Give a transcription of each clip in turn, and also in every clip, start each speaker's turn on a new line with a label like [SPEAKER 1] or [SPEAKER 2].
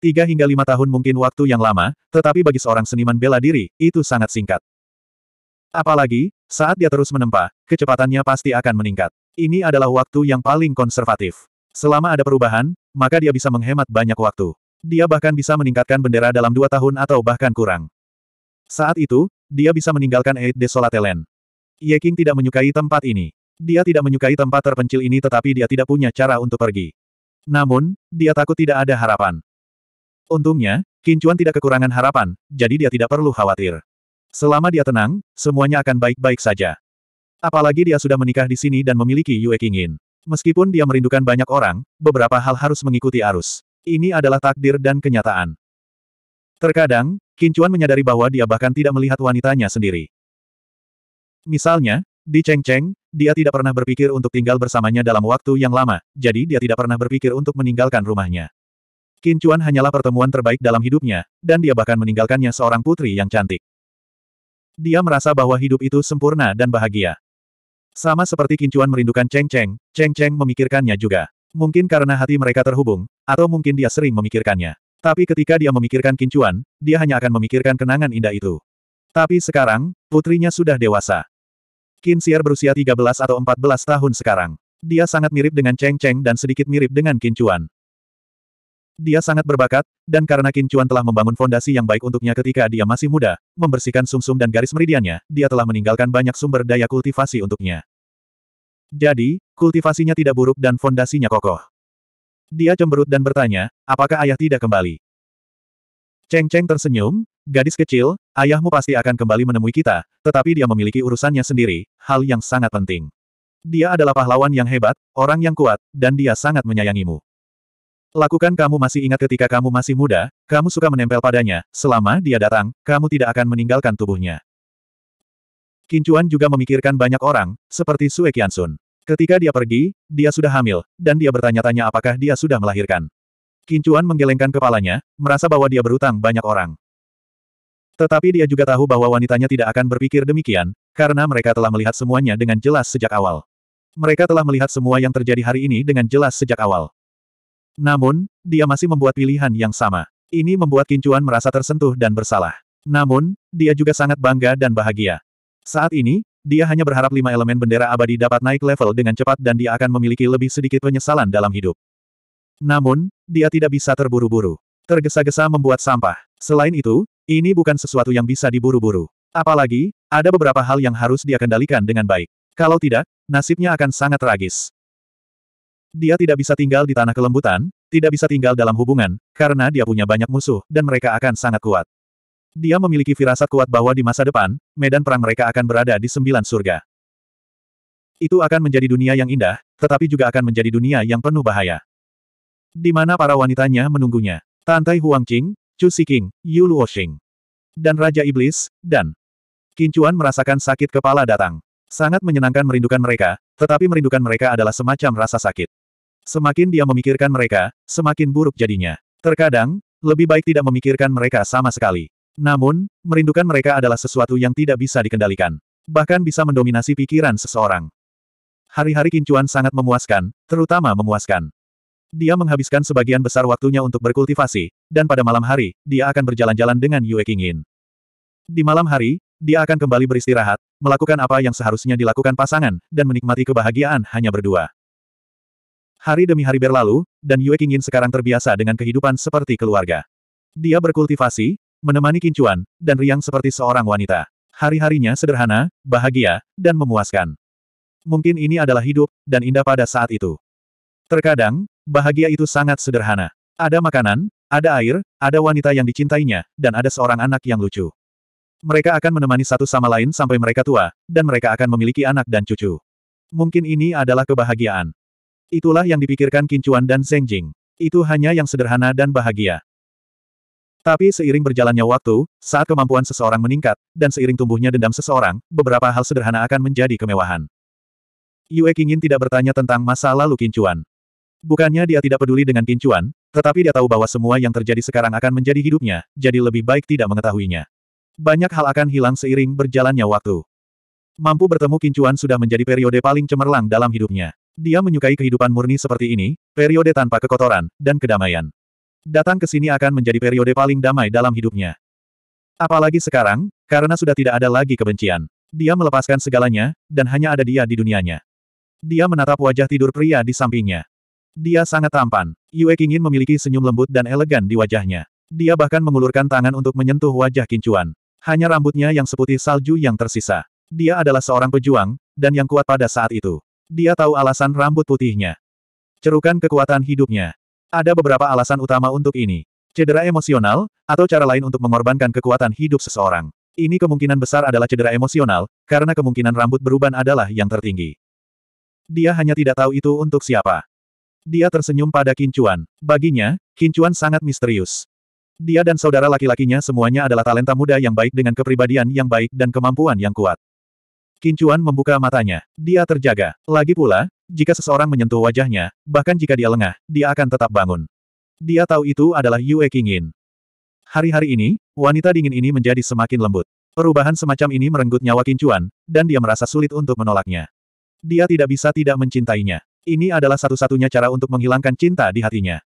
[SPEAKER 1] Tiga hingga lima tahun mungkin waktu yang lama, tetapi bagi seorang seniman bela diri, itu sangat singkat. Apalagi, saat dia terus menempa, kecepatannya pasti akan meningkat. Ini adalah waktu yang paling konservatif. Selama ada perubahan, maka dia bisa menghemat banyak waktu. Dia bahkan bisa meningkatkan bendera dalam dua tahun atau bahkan kurang. Saat itu, dia bisa meninggalkan Eid Desolatelen. Ye King tidak menyukai tempat ini. Dia tidak menyukai tempat terpencil ini tetapi dia tidak punya cara untuk pergi. Namun, dia takut tidak ada harapan. Untungnya, Kincuan tidak kekurangan harapan, jadi dia tidak perlu khawatir. Selama dia tenang, semuanya akan baik-baik saja. Apalagi dia sudah menikah di sini dan memiliki Yue Kingin. Meskipun dia merindukan banyak orang, beberapa hal harus mengikuti arus. Ini adalah takdir dan kenyataan. Terkadang, Kincuan menyadari bahwa dia bahkan tidak melihat wanitanya sendiri. Misalnya, di Cheng Cheng, dia tidak pernah berpikir untuk tinggal bersamanya dalam waktu yang lama, jadi dia tidak pernah berpikir untuk meninggalkan rumahnya. Qin Chuan hanyalah pertemuan terbaik dalam hidupnya, dan dia bahkan meninggalkannya seorang putri yang cantik. Dia merasa bahwa hidup itu sempurna dan bahagia. Sama seperti Qin Chuan merindukan Cheng Cheng, Cheng Cheng memikirkannya juga. Mungkin karena hati mereka terhubung, atau mungkin dia sering memikirkannya. Tapi ketika dia memikirkan Qin Chuan, dia hanya akan memikirkan kenangan indah itu. Tapi sekarang, putrinya sudah dewasa. Qin Xier berusia 13 atau 14 tahun sekarang. Dia sangat mirip dengan Cheng Cheng dan sedikit mirip dengan Qin Chuan. Dia sangat berbakat, dan karena Qin Chuan telah membangun fondasi yang baik untuknya ketika dia masih muda, membersihkan sumsum -sum dan garis meridiannya, dia telah meninggalkan banyak sumber daya kultivasi untuknya. Jadi, kultivasinya tidak buruk dan fondasinya kokoh. Dia cemberut dan bertanya, apakah ayah tidak kembali? Cheng Cheng tersenyum, gadis kecil, ayahmu pasti akan kembali menemui kita, tetapi dia memiliki urusannya sendiri, hal yang sangat penting. Dia adalah pahlawan yang hebat, orang yang kuat, dan dia sangat menyayangimu. Lakukan kamu masih ingat ketika kamu masih muda, kamu suka menempel padanya, selama dia datang, kamu tidak akan meninggalkan tubuhnya. Kincuan juga memikirkan banyak orang, seperti Sue Kiansun. Ketika dia pergi, dia sudah hamil, dan dia bertanya-tanya apakah dia sudah melahirkan. Kincuan menggelengkan kepalanya, merasa bahwa dia berutang banyak orang. Tetapi dia juga tahu bahwa wanitanya tidak akan berpikir demikian, karena mereka telah melihat semuanya dengan jelas sejak awal. Mereka telah melihat semua yang terjadi hari ini dengan jelas sejak awal. Namun, dia masih membuat pilihan yang sama. Ini membuat Kincuan merasa tersentuh dan bersalah. Namun, dia juga sangat bangga dan bahagia. Saat ini, dia hanya berharap lima elemen bendera abadi dapat naik level dengan cepat dan dia akan memiliki lebih sedikit penyesalan dalam hidup. Namun, dia tidak bisa terburu-buru. Tergesa-gesa membuat sampah. Selain itu, ini bukan sesuatu yang bisa diburu-buru. Apalagi, ada beberapa hal yang harus dia kendalikan dengan baik. Kalau tidak, nasibnya akan sangat tragis. Dia tidak bisa tinggal di tanah kelembutan, tidak bisa tinggal dalam hubungan, karena dia punya banyak musuh, dan mereka akan sangat kuat. Dia memiliki firasat kuat bahwa di masa depan, medan perang mereka akan berada di sembilan surga. Itu akan menjadi dunia yang indah, tetapi juga akan menjadi dunia yang penuh bahaya. Di mana para wanitanya menunggunya. Tantai Huangqing, Chu Siqing, Yu Luoxing, dan Raja Iblis, dan Kincuan merasakan sakit kepala datang. Sangat menyenangkan merindukan mereka, tetapi merindukan mereka adalah semacam rasa sakit. Semakin dia memikirkan mereka, semakin buruk jadinya. Terkadang, lebih baik tidak memikirkan mereka sama sekali. Namun, merindukan mereka adalah sesuatu yang tidak bisa dikendalikan. Bahkan bisa mendominasi pikiran seseorang. Hari-hari Kincuan sangat memuaskan, terutama memuaskan. Dia menghabiskan sebagian besar waktunya untuk berkultivasi, dan pada malam hari, dia akan berjalan-jalan dengan Yue Qingyin. Di malam hari, dia akan kembali beristirahat, melakukan apa yang seharusnya dilakukan pasangan, dan menikmati kebahagiaan hanya berdua. Hari demi hari berlalu, dan Yue Qingyin sekarang terbiasa dengan kehidupan seperti keluarga. Dia berkultivasi, menemani kincuan, dan riang seperti seorang wanita. Hari-harinya sederhana, bahagia, dan memuaskan. Mungkin ini adalah hidup, dan indah pada saat itu. Terkadang, bahagia itu sangat sederhana. Ada makanan, ada air, ada wanita yang dicintainya, dan ada seorang anak yang lucu. Mereka akan menemani satu sama lain sampai mereka tua, dan mereka akan memiliki anak dan cucu. Mungkin ini adalah kebahagiaan. Itulah yang dipikirkan Kincuan dan Zheng Jing. Itu hanya yang sederhana dan bahagia. Tapi seiring berjalannya waktu, saat kemampuan seseorang meningkat, dan seiring tumbuhnya dendam seseorang, beberapa hal sederhana akan menjadi kemewahan. Yue Qingin tidak bertanya tentang masa lalu Kincuan. Bukannya dia tidak peduli dengan Kincuan, tetapi dia tahu bahwa semua yang terjadi sekarang akan menjadi hidupnya, jadi lebih baik tidak mengetahuinya. Banyak hal akan hilang seiring berjalannya waktu. Mampu bertemu Kincuan sudah menjadi periode paling cemerlang dalam hidupnya. Dia menyukai kehidupan murni seperti ini, periode tanpa kekotoran, dan kedamaian. Datang ke sini akan menjadi periode paling damai dalam hidupnya. Apalagi sekarang, karena sudah tidak ada lagi kebencian. Dia melepaskan segalanya, dan hanya ada dia di dunianya. Dia menatap wajah tidur pria di sampingnya. Dia sangat tampan. Yue ingin memiliki senyum lembut dan elegan di wajahnya. Dia bahkan mengulurkan tangan untuk menyentuh wajah Kincuan. Hanya rambutnya yang seputih salju yang tersisa. Dia adalah seorang pejuang, dan yang kuat pada saat itu. Dia tahu alasan rambut putihnya. Cerukan kekuatan hidupnya. Ada beberapa alasan utama untuk ini. Cedera emosional, atau cara lain untuk mengorbankan kekuatan hidup seseorang. Ini kemungkinan besar adalah cedera emosional, karena kemungkinan rambut beruban adalah yang tertinggi. Dia hanya tidak tahu itu untuk siapa. Dia tersenyum pada Kincuan. Baginya, Kincuan sangat misterius. Dia dan saudara laki-lakinya semuanya adalah talenta muda yang baik dengan kepribadian yang baik dan kemampuan yang kuat. Kincuan membuka matanya. Dia terjaga. Lagi pula, jika seseorang menyentuh wajahnya, bahkan jika dia lengah, dia akan tetap bangun. Dia tahu itu adalah Yue Qingyin. Hari-hari ini, wanita dingin ini menjadi semakin lembut. Perubahan semacam ini merenggut nyawa Kincuan, dan dia merasa sulit untuk menolaknya. Dia tidak bisa tidak mencintainya. Ini adalah satu-satunya cara untuk menghilangkan cinta di hatinya.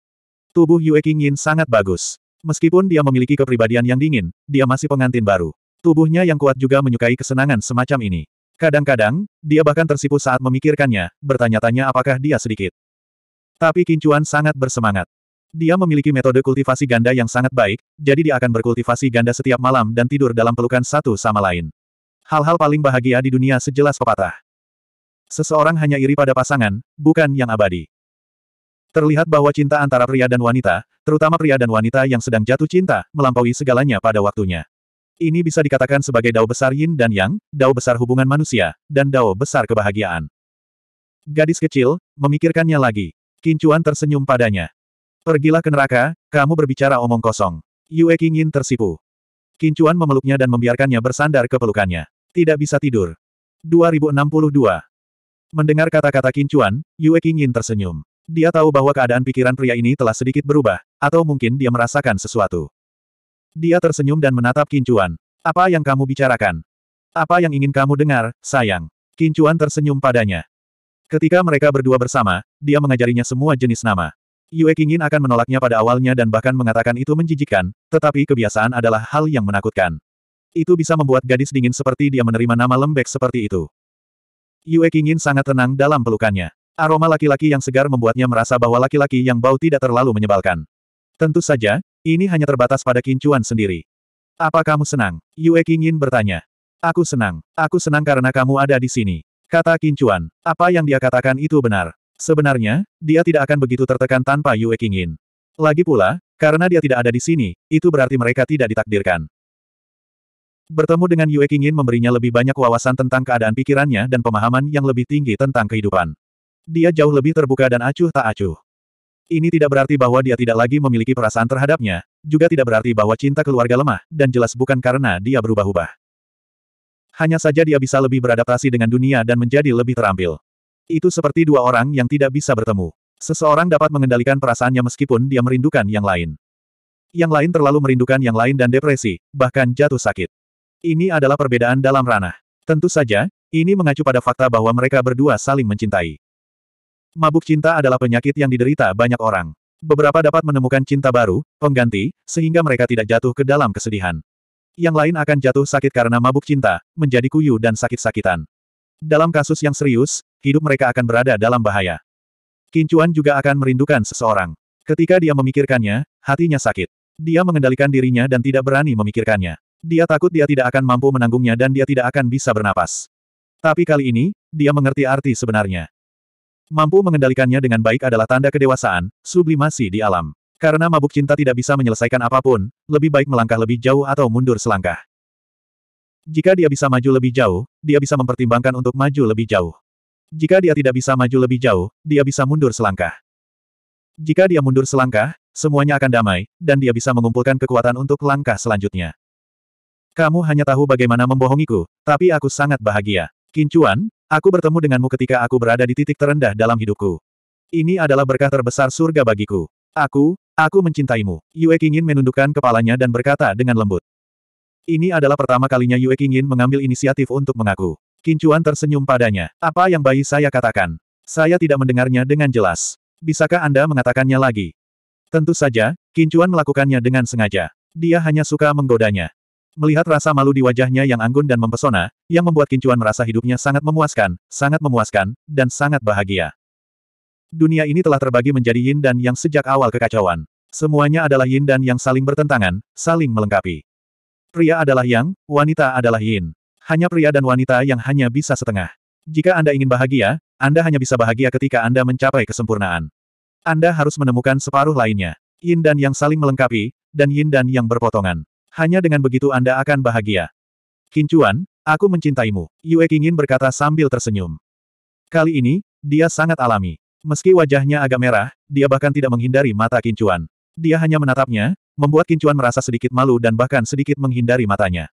[SPEAKER 1] Tubuh Yue Qingyin sangat bagus. Meskipun dia memiliki kepribadian yang dingin, dia masih pengantin baru. Tubuhnya yang kuat juga menyukai kesenangan semacam ini. Kadang-kadang, dia bahkan tersipu saat memikirkannya, bertanya-tanya apakah dia sedikit. Tapi Kincuan sangat bersemangat. Dia memiliki metode kultivasi ganda yang sangat baik, jadi dia akan berkultivasi ganda setiap malam dan tidur dalam pelukan satu sama lain. Hal-hal paling bahagia di dunia sejelas pepatah. Seseorang hanya iri pada pasangan, bukan yang abadi. Terlihat bahwa cinta antara pria dan wanita, terutama pria dan wanita yang sedang jatuh cinta, melampaui segalanya pada waktunya. Ini bisa dikatakan sebagai dao besar yin dan yang, dao besar hubungan manusia, dan dao besar kebahagiaan. Gadis kecil, memikirkannya lagi. Kincuan tersenyum padanya. Pergilah ke neraka, kamu berbicara omong kosong. Yue Qingyin tersipu. Kincuan memeluknya dan membiarkannya bersandar ke pelukannya. Tidak bisa tidur. 2062. Mendengar kata-kata Kincuan, Yue Qingyin tersenyum. Dia tahu bahwa keadaan pikiran pria ini telah sedikit berubah, atau mungkin dia merasakan sesuatu. Dia tersenyum dan menatap Kincuan. Apa yang kamu bicarakan? Apa yang ingin kamu dengar, sayang? Kincuan tersenyum padanya. Ketika mereka berdua bersama, dia mengajarinya semua jenis nama. Yue Qingyin akan menolaknya pada awalnya dan bahkan mengatakan itu menjijikkan, tetapi kebiasaan adalah hal yang menakutkan. Itu bisa membuat gadis dingin seperti dia menerima nama lembek seperti itu. Yue Qingyin sangat tenang dalam pelukannya. Aroma laki-laki yang segar membuatnya merasa bahwa laki-laki yang bau tidak terlalu menyebalkan. Tentu saja, ini hanya terbatas pada kincuan sendiri. Apa kamu senang? Yue Qingyin bertanya. Aku senang. Aku senang karena kamu ada di sini. Kata kincuan. Apa yang dia katakan itu benar. Sebenarnya, dia tidak akan begitu tertekan tanpa Yue Qingyin. Lagi pula, karena dia tidak ada di sini, itu berarti mereka tidak ditakdirkan. Bertemu dengan Yue Qingyin memberinya lebih banyak wawasan tentang keadaan pikirannya dan pemahaman yang lebih tinggi tentang kehidupan. Dia jauh lebih terbuka dan acuh tak acuh. Ini tidak berarti bahwa dia tidak lagi memiliki perasaan terhadapnya, juga tidak berarti bahwa cinta keluarga lemah, dan jelas bukan karena dia berubah-ubah. Hanya saja dia bisa lebih beradaptasi dengan dunia dan menjadi lebih terampil. Itu seperti dua orang yang tidak bisa bertemu. Seseorang dapat mengendalikan perasaannya meskipun dia merindukan yang lain. Yang lain terlalu merindukan yang lain dan depresi, bahkan jatuh sakit. Ini adalah perbedaan dalam ranah. Tentu saja, ini mengacu pada fakta bahwa mereka berdua saling mencintai. Mabuk cinta adalah penyakit yang diderita banyak orang. Beberapa dapat menemukan cinta baru, pengganti, sehingga mereka tidak jatuh ke dalam kesedihan. Yang lain akan jatuh sakit karena mabuk cinta, menjadi kuyu dan sakit-sakitan. Dalam kasus yang serius, hidup mereka akan berada dalam bahaya. Kincuan juga akan merindukan seseorang. Ketika dia memikirkannya, hatinya sakit. Dia mengendalikan dirinya dan tidak berani memikirkannya. Dia takut dia tidak akan mampu menanggungnya dan dia tidak akan bisa bernapas. Tapi kali ini, dia mengerti arti sebenarnya. Mampu mengendalikannya dengan baik adalah tanda kedewasaan, sublimasi di alam. Karena mabuk cinta tidak bisa menyelesaikan apapun, lebih baik melangkah lebih jauh atau mundur selangkah. Jika dia bisa maju lebih jauh, dia bisa mempertimbangkan untuk maju lebih jauh. Jika dia tidak bisa maju lebih jauh, dia bisa mundur selangkah. Jika dia mundur selangkah, semuanya akan damai, dan dia bisa mengumpulkan kekuatan untuk langkah selanjutnya. Kamu hanya tahu bagaimana membohongiku, tapi aku sangat bahagia. Kincuan, Aku bertemu denganmu ketika aku berada di titik terendah dalam hidupku. Ini adalah berkah terbesar surga bagiku. Aku, aku mencintaimu. Yue Qingyin menundukkan kepalanya dan berkata dengan lembut. Ini adalah pertama kalinya Yue Qingyin mengambil inisiatif untuk mengaku. Kincuan tersenyum padanya. Apa yang bayi saya katakan? Saya tidak mendengarnya dengan jelas. Bisakah Anda mengatakannya lagi? Tentu saja, Kincuan melakukannya dengan sengaja. Dia hanya suka menggodanya. Melihat rasa malu di wajahnya yang anggun dan mempesona, yang membuat Kincuan merasa hidupnya sangat memuaskan, sangat memuaskan, dan sangat bahagia. Dunia ini telah terbagi menjadi yin dan yang sejak awal kekacauan. Semuanya adalah yin dan yang saling bertentangan, saling melengkapi. Pria adalah yang, wanita adalah yin. Hanya pria dan wanita yang hanya bisa setengah. Jika Anda ingin bahagia, Anda hanya bisa bahagia ketika Anda mencapai kesempurnaan. Anda harus menemukan separuh lainnya. Yin dan yang saling melengkapi, dan yin dan yang berpotongan. Hanya dengan begitu Anda akan bahagia. Kincuan, aku mencintaimu. Yue Qingin berkata sambil tersenyum. Kali ini, dia sangat alami. Meski wajahnya agak merah, dia bahkan tidak menghindari mata Kincuan. Dia hanya menatapnya, membuat Kincuan merasa sedikit malu dan bahkan sedikit menghindari matanya.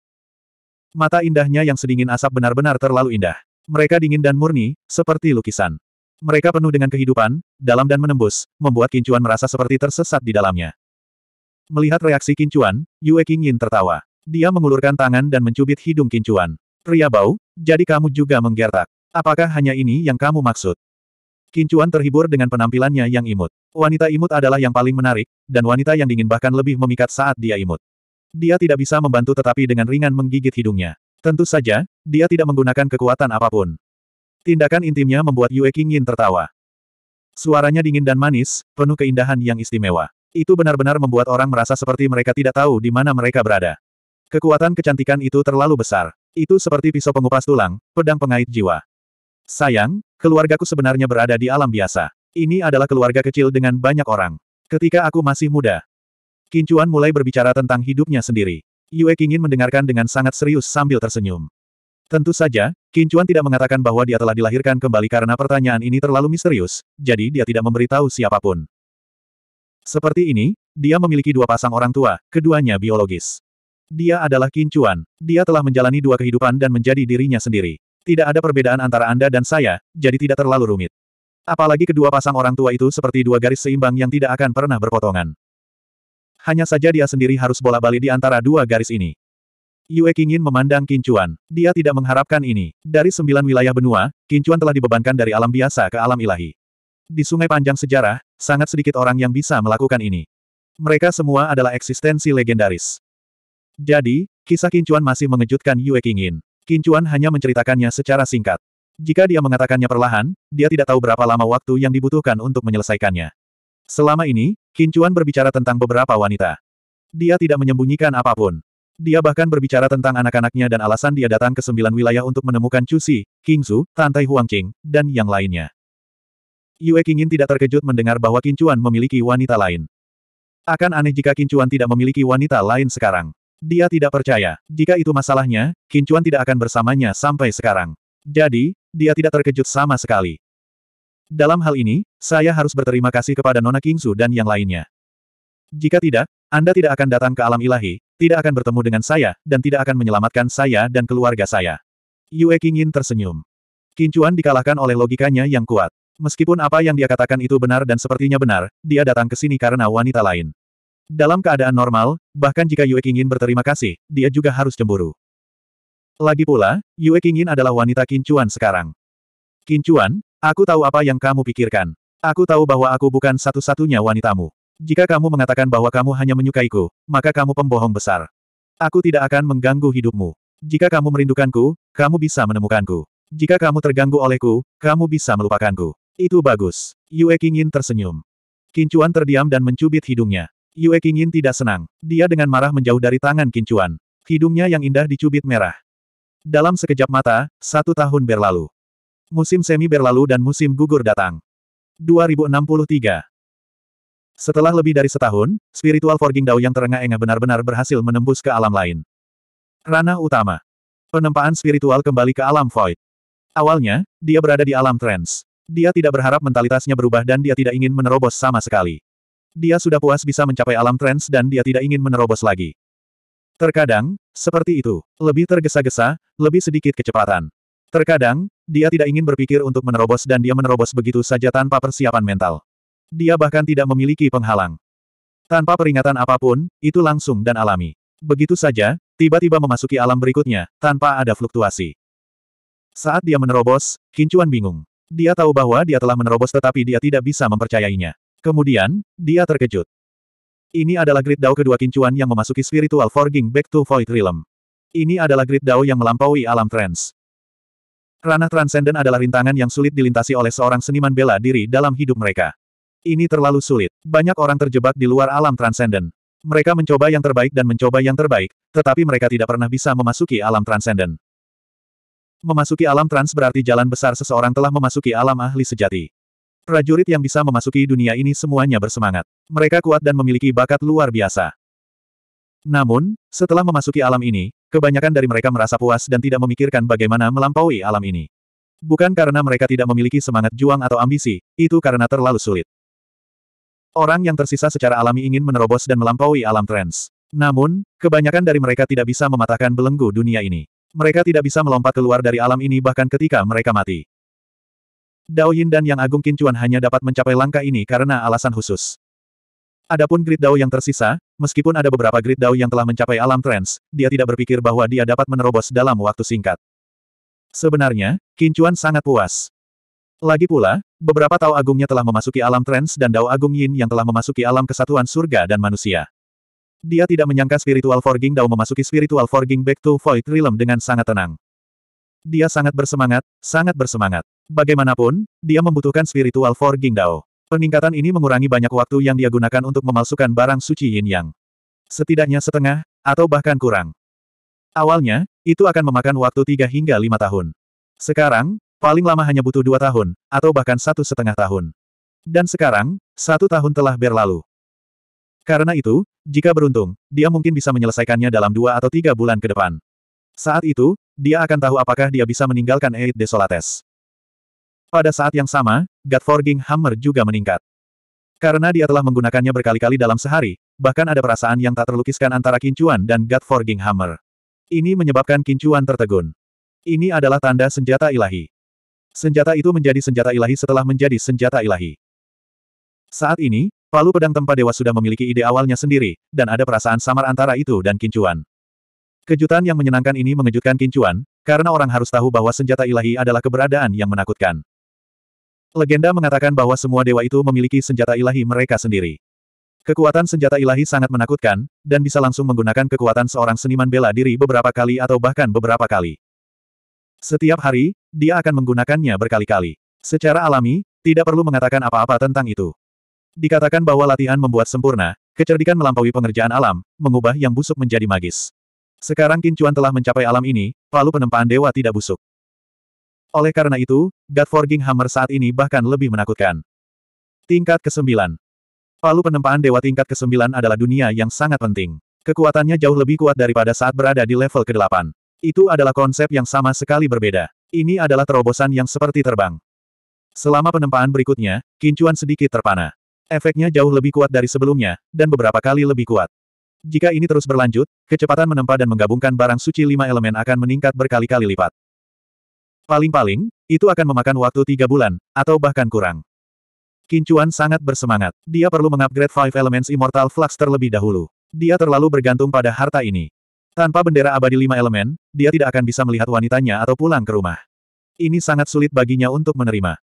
[SPEAKER 1] Mata indahnya yang sedingin asap benar-benar terlalu indah. Mereka dingin dan murni, seperti lukisan. Mereka penuh dengan kehidupan, dalam dan menembus, membuat Kincuan merasa seperti tersesat di dalamnya. Melihat reaksi Kincuan, Yue Qingyin tertawa. Dia mengulurkan tangan dan mencubit hidung Kincuan. Pria bau, jadi kamu juga menggertak. Apakah hanya ini yang kamu maksud? Kincuan terhibur dengan penampilannya yang imut. Wanita imut adalah yang paling menarik, dan wanita yang dingin bahkan lebih memikat saat dia imut. Dia tidak bisa membantu tetapi dengan ringan menggigit hidungnya. Tentu saja, dia tidak menggunakan kekuatan apapun. Tindakan intimnya membuat Yue Qingyin tertawa. Suaranya dingin dan manis, penuh keindahan yang istimewa. Itu benar-benar membuat orang merasa seperti mereka tidak tahu di mana mereka berada. Kekuatan kecantikan itu terlalu besar. Itu seperti pisau pengupas tulang, pedang pengait jiwa. Sayang, keluargaku sebenarnya berada di alam biasa. Ini adalah keluarga kecil dengan banyak orang. Ketika aku masih muda, Kincuan mulai berbicara tentang hidupnya sendiri. Yue ingin mendengarkan dengan sangat serius sambil tersenyum. Tentu saja, Kincuan tidak mengatakan bahwa dia telah dilahirkan kembali karena pertanyaan ini terlalu misterius, jadi dia tidak memberitahu siapapun. Seperti ini, dia memiliki dua pasang orang tua, keduanya biologis. Dia adalah kincuan. Dia telah menjalani dua kehidupan dan menjadi dirinya sendiri. Tidak ada perbedaan antara Anda dan saya, jadi tidak terlalu rumit. Apalagi kedua pasang orang tua itu seperti dua garis seimbang yang tidak akan pernah berpotongan. Hanya saja dia sendiri harus bolak-balik di antara dua garis ini. Yue Qingyin memandang Kincuan. Dia tidak mengharapkan ini. Dari sembilan wilayah benua, Kincuan telah dibebankan dari alam biasa ke alam ilahi. Di sungai panjang sejarah, sangat sedikit orang yang bisa melakukan ini. Mereka semua adalah eksistensi legendaris. Jadi, kisah Kincuan masih mengejutkan Yue Qingyin. Kincuan hanya menceritakannya secara singkat. Jika dia mengatakannya perlahan, dia tidak tahu berapa lama waktu yang dibutuhkan untuk menyelesaikannya. Selama ini, Kincuan berbicara tentang beberapa wanita. Dia tidak menyembunyikan apapun. Dia bahkan berbicara tentang anak-anaknya dan alasan dia datang ke sembilan wilayah untuk menemukan Chu Si, King Su, Tantai Huangqing, dan yang lainnya. Yue Qingyin tidak terkejut mendengar bahwa Kincuan memiliki wanita lain. Akan aneh jika Kincuan tidak memiliki wanita lain sekarang. Dia tidak percaya. Jika itu masalahnya, Kincuan tidak akan bersamanya sampai sekarang. Jadi, dia tidak terkejut sama sekali. Dalam hal ini, saya harus berterima kasih kepada Nona Kingsu dan yang lainnya. Jika tidak, Anda tidak akan datang ke alam ilahi, tidak akan bertemu dengan saya, dan tidak akan menyelamatkan saya dan keluarga saya. Yue Qingyin tersenyum. Kincuan dikalahkan oleh logikanya yang kuat. Meskipun apa yang dia katakan itu benar dan sepertinya benar, dia datang ke sini karena wanita lain. Dalam keadaan normal, bahkan jika Yue Qingyin berterima kasih, dia juga harus cemburu. Lagi pula, Yue Qingyin adalah wanita kincuan sekarang. Kincuan, aku tahu apa yang kamu pikirkan. Aku tahu bahwa aku bukan satu-satunya wanitamu. Jika kamu mengatakan bahwa kamu hanya menyukaiku, maka kamu pembohong besar. Aku tidak akan mengganggu hidupmu. Jika kamu merindukanku, kamu bisa menemukanku. Jika kamu terganggu olehku, kamu bisa melupakanku. Itu bagus. Yue Qingyin tersenyum. Kincuan terdiam dan mencubit hidungnya. Yue Qingyin tidak senang. Dia dengan marah menjauh dari tangan Kincuan. Hidungnya yang indah dicubit merah. Dalam sekejap mata, satu tahun berlalu. Musim semi berlalu dan musim gugur datang. 2063 setelah lebih dari setahun, spiritual forging Dao yang terengah-engah benar-benar berhasil menembus ke alam lain. Ranah utama. Penempaan spiritual kembali ke alam void. Awalnya, dia berada di alam trance. Dia tidak berharap mentalitasnya berubah dan dia tidak ingin menerobos sama sekali. Dia sudah puas bisa mencapai alam trans dan dia tidak ingin menerobos lagi. Terkadang, seperti itu. Lebih tergesa-gesa, lebih sedikit kecepatan. Terkadang, dia tidak ingin berpikir untuk menerobos dan dia menerobos begitu saja tanpa persiapan mental. Dia bahkan tidak memiliki penghalang. Tanpa peringatan apapun, itu langsung dan alami. Begitu saja, tiba-tiba memasuki alam berikutnya, tanpa ada fluktuasi. Saat dia menerobos, Kincuan bingung. Dia tahu bahwa dia telah menerobos tetapi dia tidak bisa mempercayainya. Kemudian, dia terkejut. Ini adalah grid Dao kedua kincuan yang memasuki spiritual forging back to void realm. Ini adalah grid Dao yang melampaui alam trans. Ranah transenden adalah rintangan yang sulit dilintasi oleh seorang seniman bela diri dalam hidup mereka. Ini terlalu sulit. Banyak orang terjebak di luar alam transenden. Mereka mencoba yang terbaik dan mencoba yang terbaik, tetapi mereka tidak pernah bisa memasuki alam transenden. Memasuki alam trans berarti jalan besar seseorang telah memasuki alam ahli sejati. Prajurit yang bisa memasuki dunia ini semuanya bersemangat. Mereka kuat dan memiliki bakat luar biasa. Namun, setelah memasuki alam ini, kebanyakan dari mereka merasa puas dan tidak memikirkan bagaimana melampaui alam ini. Bukan karena mereka tidak memiliki semangat juang atau ambisi, itu karena terlalu sulit. Orang yang tersisa secara alami ingin menerobos dan melampaui alam trans. Namun, kebanyakan dari mereka tidak bisa mematahkan belenggu dunia ini. Mereka tidak bisa melompat keluar dari alam ini bahkan ketika mereka mati. Dao Yin dan Yang Agung Kincuan hanya dapat mencapai langkah ini karena alasan khusus. Adapun Grid Dao yang tersisa, meskipun ada beberapa Grid Dao yang telah mencapai alam trans, dia tidak berpikir bahwa dia dapat menerobos dalam waktu singkat. Sebenarnya, Kincuan sangat puas. Lagi pula, beberapa Tao Agungnya telah memasuki alam trans dan Dao Agung Yin yang telah memasuki alam kesatuan surga dan manusia. Dia tidak menyangka spiritual forging Dao memasuki spiritual forging back to void realm dengan sangat tenang. Dia sangat bersemangat, sangat bersemangat. Bagaimanapun, dia membutuhkan spiritual forging Dao. Peningkatan ini mengurangi banyak waktu yang dia gunakan untuk memalsukan barang suci yin yang. Setidaknya setengah, atau bahkan kurang. Awalnya, itu akan memakan waktu 3 hingga 5 tahun. Sekarang, paling lama hanya butuh 2 tahun, atau bahkan satu setengah tahun. Dan sekarang, satu tahun telah berlalu. Karena itu, jika beruntung, dia mungkin bisa menyelesaikannya dalam dua atau tiga bulan ke depan. Saat itu, dia akan tahu apakah dia bisa meninggalkan Eid Desolates. Pada saat yang sama, God Forging Hammer juga meningkat. Karena dia telah menggunakannya berkali-kali dalam sehari, bahkan ada perasaan yang tak terlukiskan antara kincuan dan God Forging Hammer. Ini menyebabkan kincuan tertegun. Ini adalah tanda senjata ilahi. Senjata itu menjadi senjata ilahi setelah menjadi senjata ilahi. Saat ini, Palu pedang tempa dewa sudah memiliki ide awalnya sendiri, dan ada perasaan samar antara itu dan Kincuan. Kejutan yang menyenangkan ini mengejutkan Kincuan, karena orang harus tahu bahwa senjata ilahi adalah keberadaan yang menakutkan. Legenda mengatakan bahwa semua dewa itu memiliki senjata ilahi mereka sendiri. Kekuatan senjata ilahi sangat menakutkan, dan bisa langsung menggunakan kekuatan seorang seniman bela diri beberapa kali atau bahkan beberapa kali. Setiap hari, dia akan menggunakannya berkali-kali. Secara alami, tidak perlu mengatakan apa-apa tentang itu. Dikatakan bahwa latihan membuat sempurna, kecerdikan melampaui pengerjaan alam, mengubah yang busuk menjadi magis. Sekarang Kincuan telah mencapai alam ini, palu penempaan dewa tidak busuk. Oleh karena itu, God Forging Hammer saat ini bahkan lebih menakutkan. Tingkat ke-9 Palu penempaan dewa tingkat ke-9 adalah dunia yang sangat penting. Kekuatannya jauh lebih kuat daripada saat berada di level ke-8. Itu adalah konsep yang sama sekali berbeda. Ini adalah terobosan yang seperti terbang. Selama penempaan berikutnya, Kincuan sedikit terpana. Efeknya jauh lebih kuat dari sebelumnya, dan beberapa kali lebih kuat. Jika ini terus berlanjut, kecepatan menempa dan menggabungkan barang suci lima elemen akan meningkat berkali-kali lipat. Paling-paling, itu akan memakan waktu tiga bulan, atau bahkan kurang. Kincuan sangat bersemangat. Dia perlu mengupgrade Five Elements Immortal Flux terlebih dahulu. Dia terlalu bergantung pada harta ini. Tanpa bendera abadi lima elemen, dia tidak akan bisa melihat wanitanya atau pulang ke rumah. Ini sangat sulit baginya untuk menerima.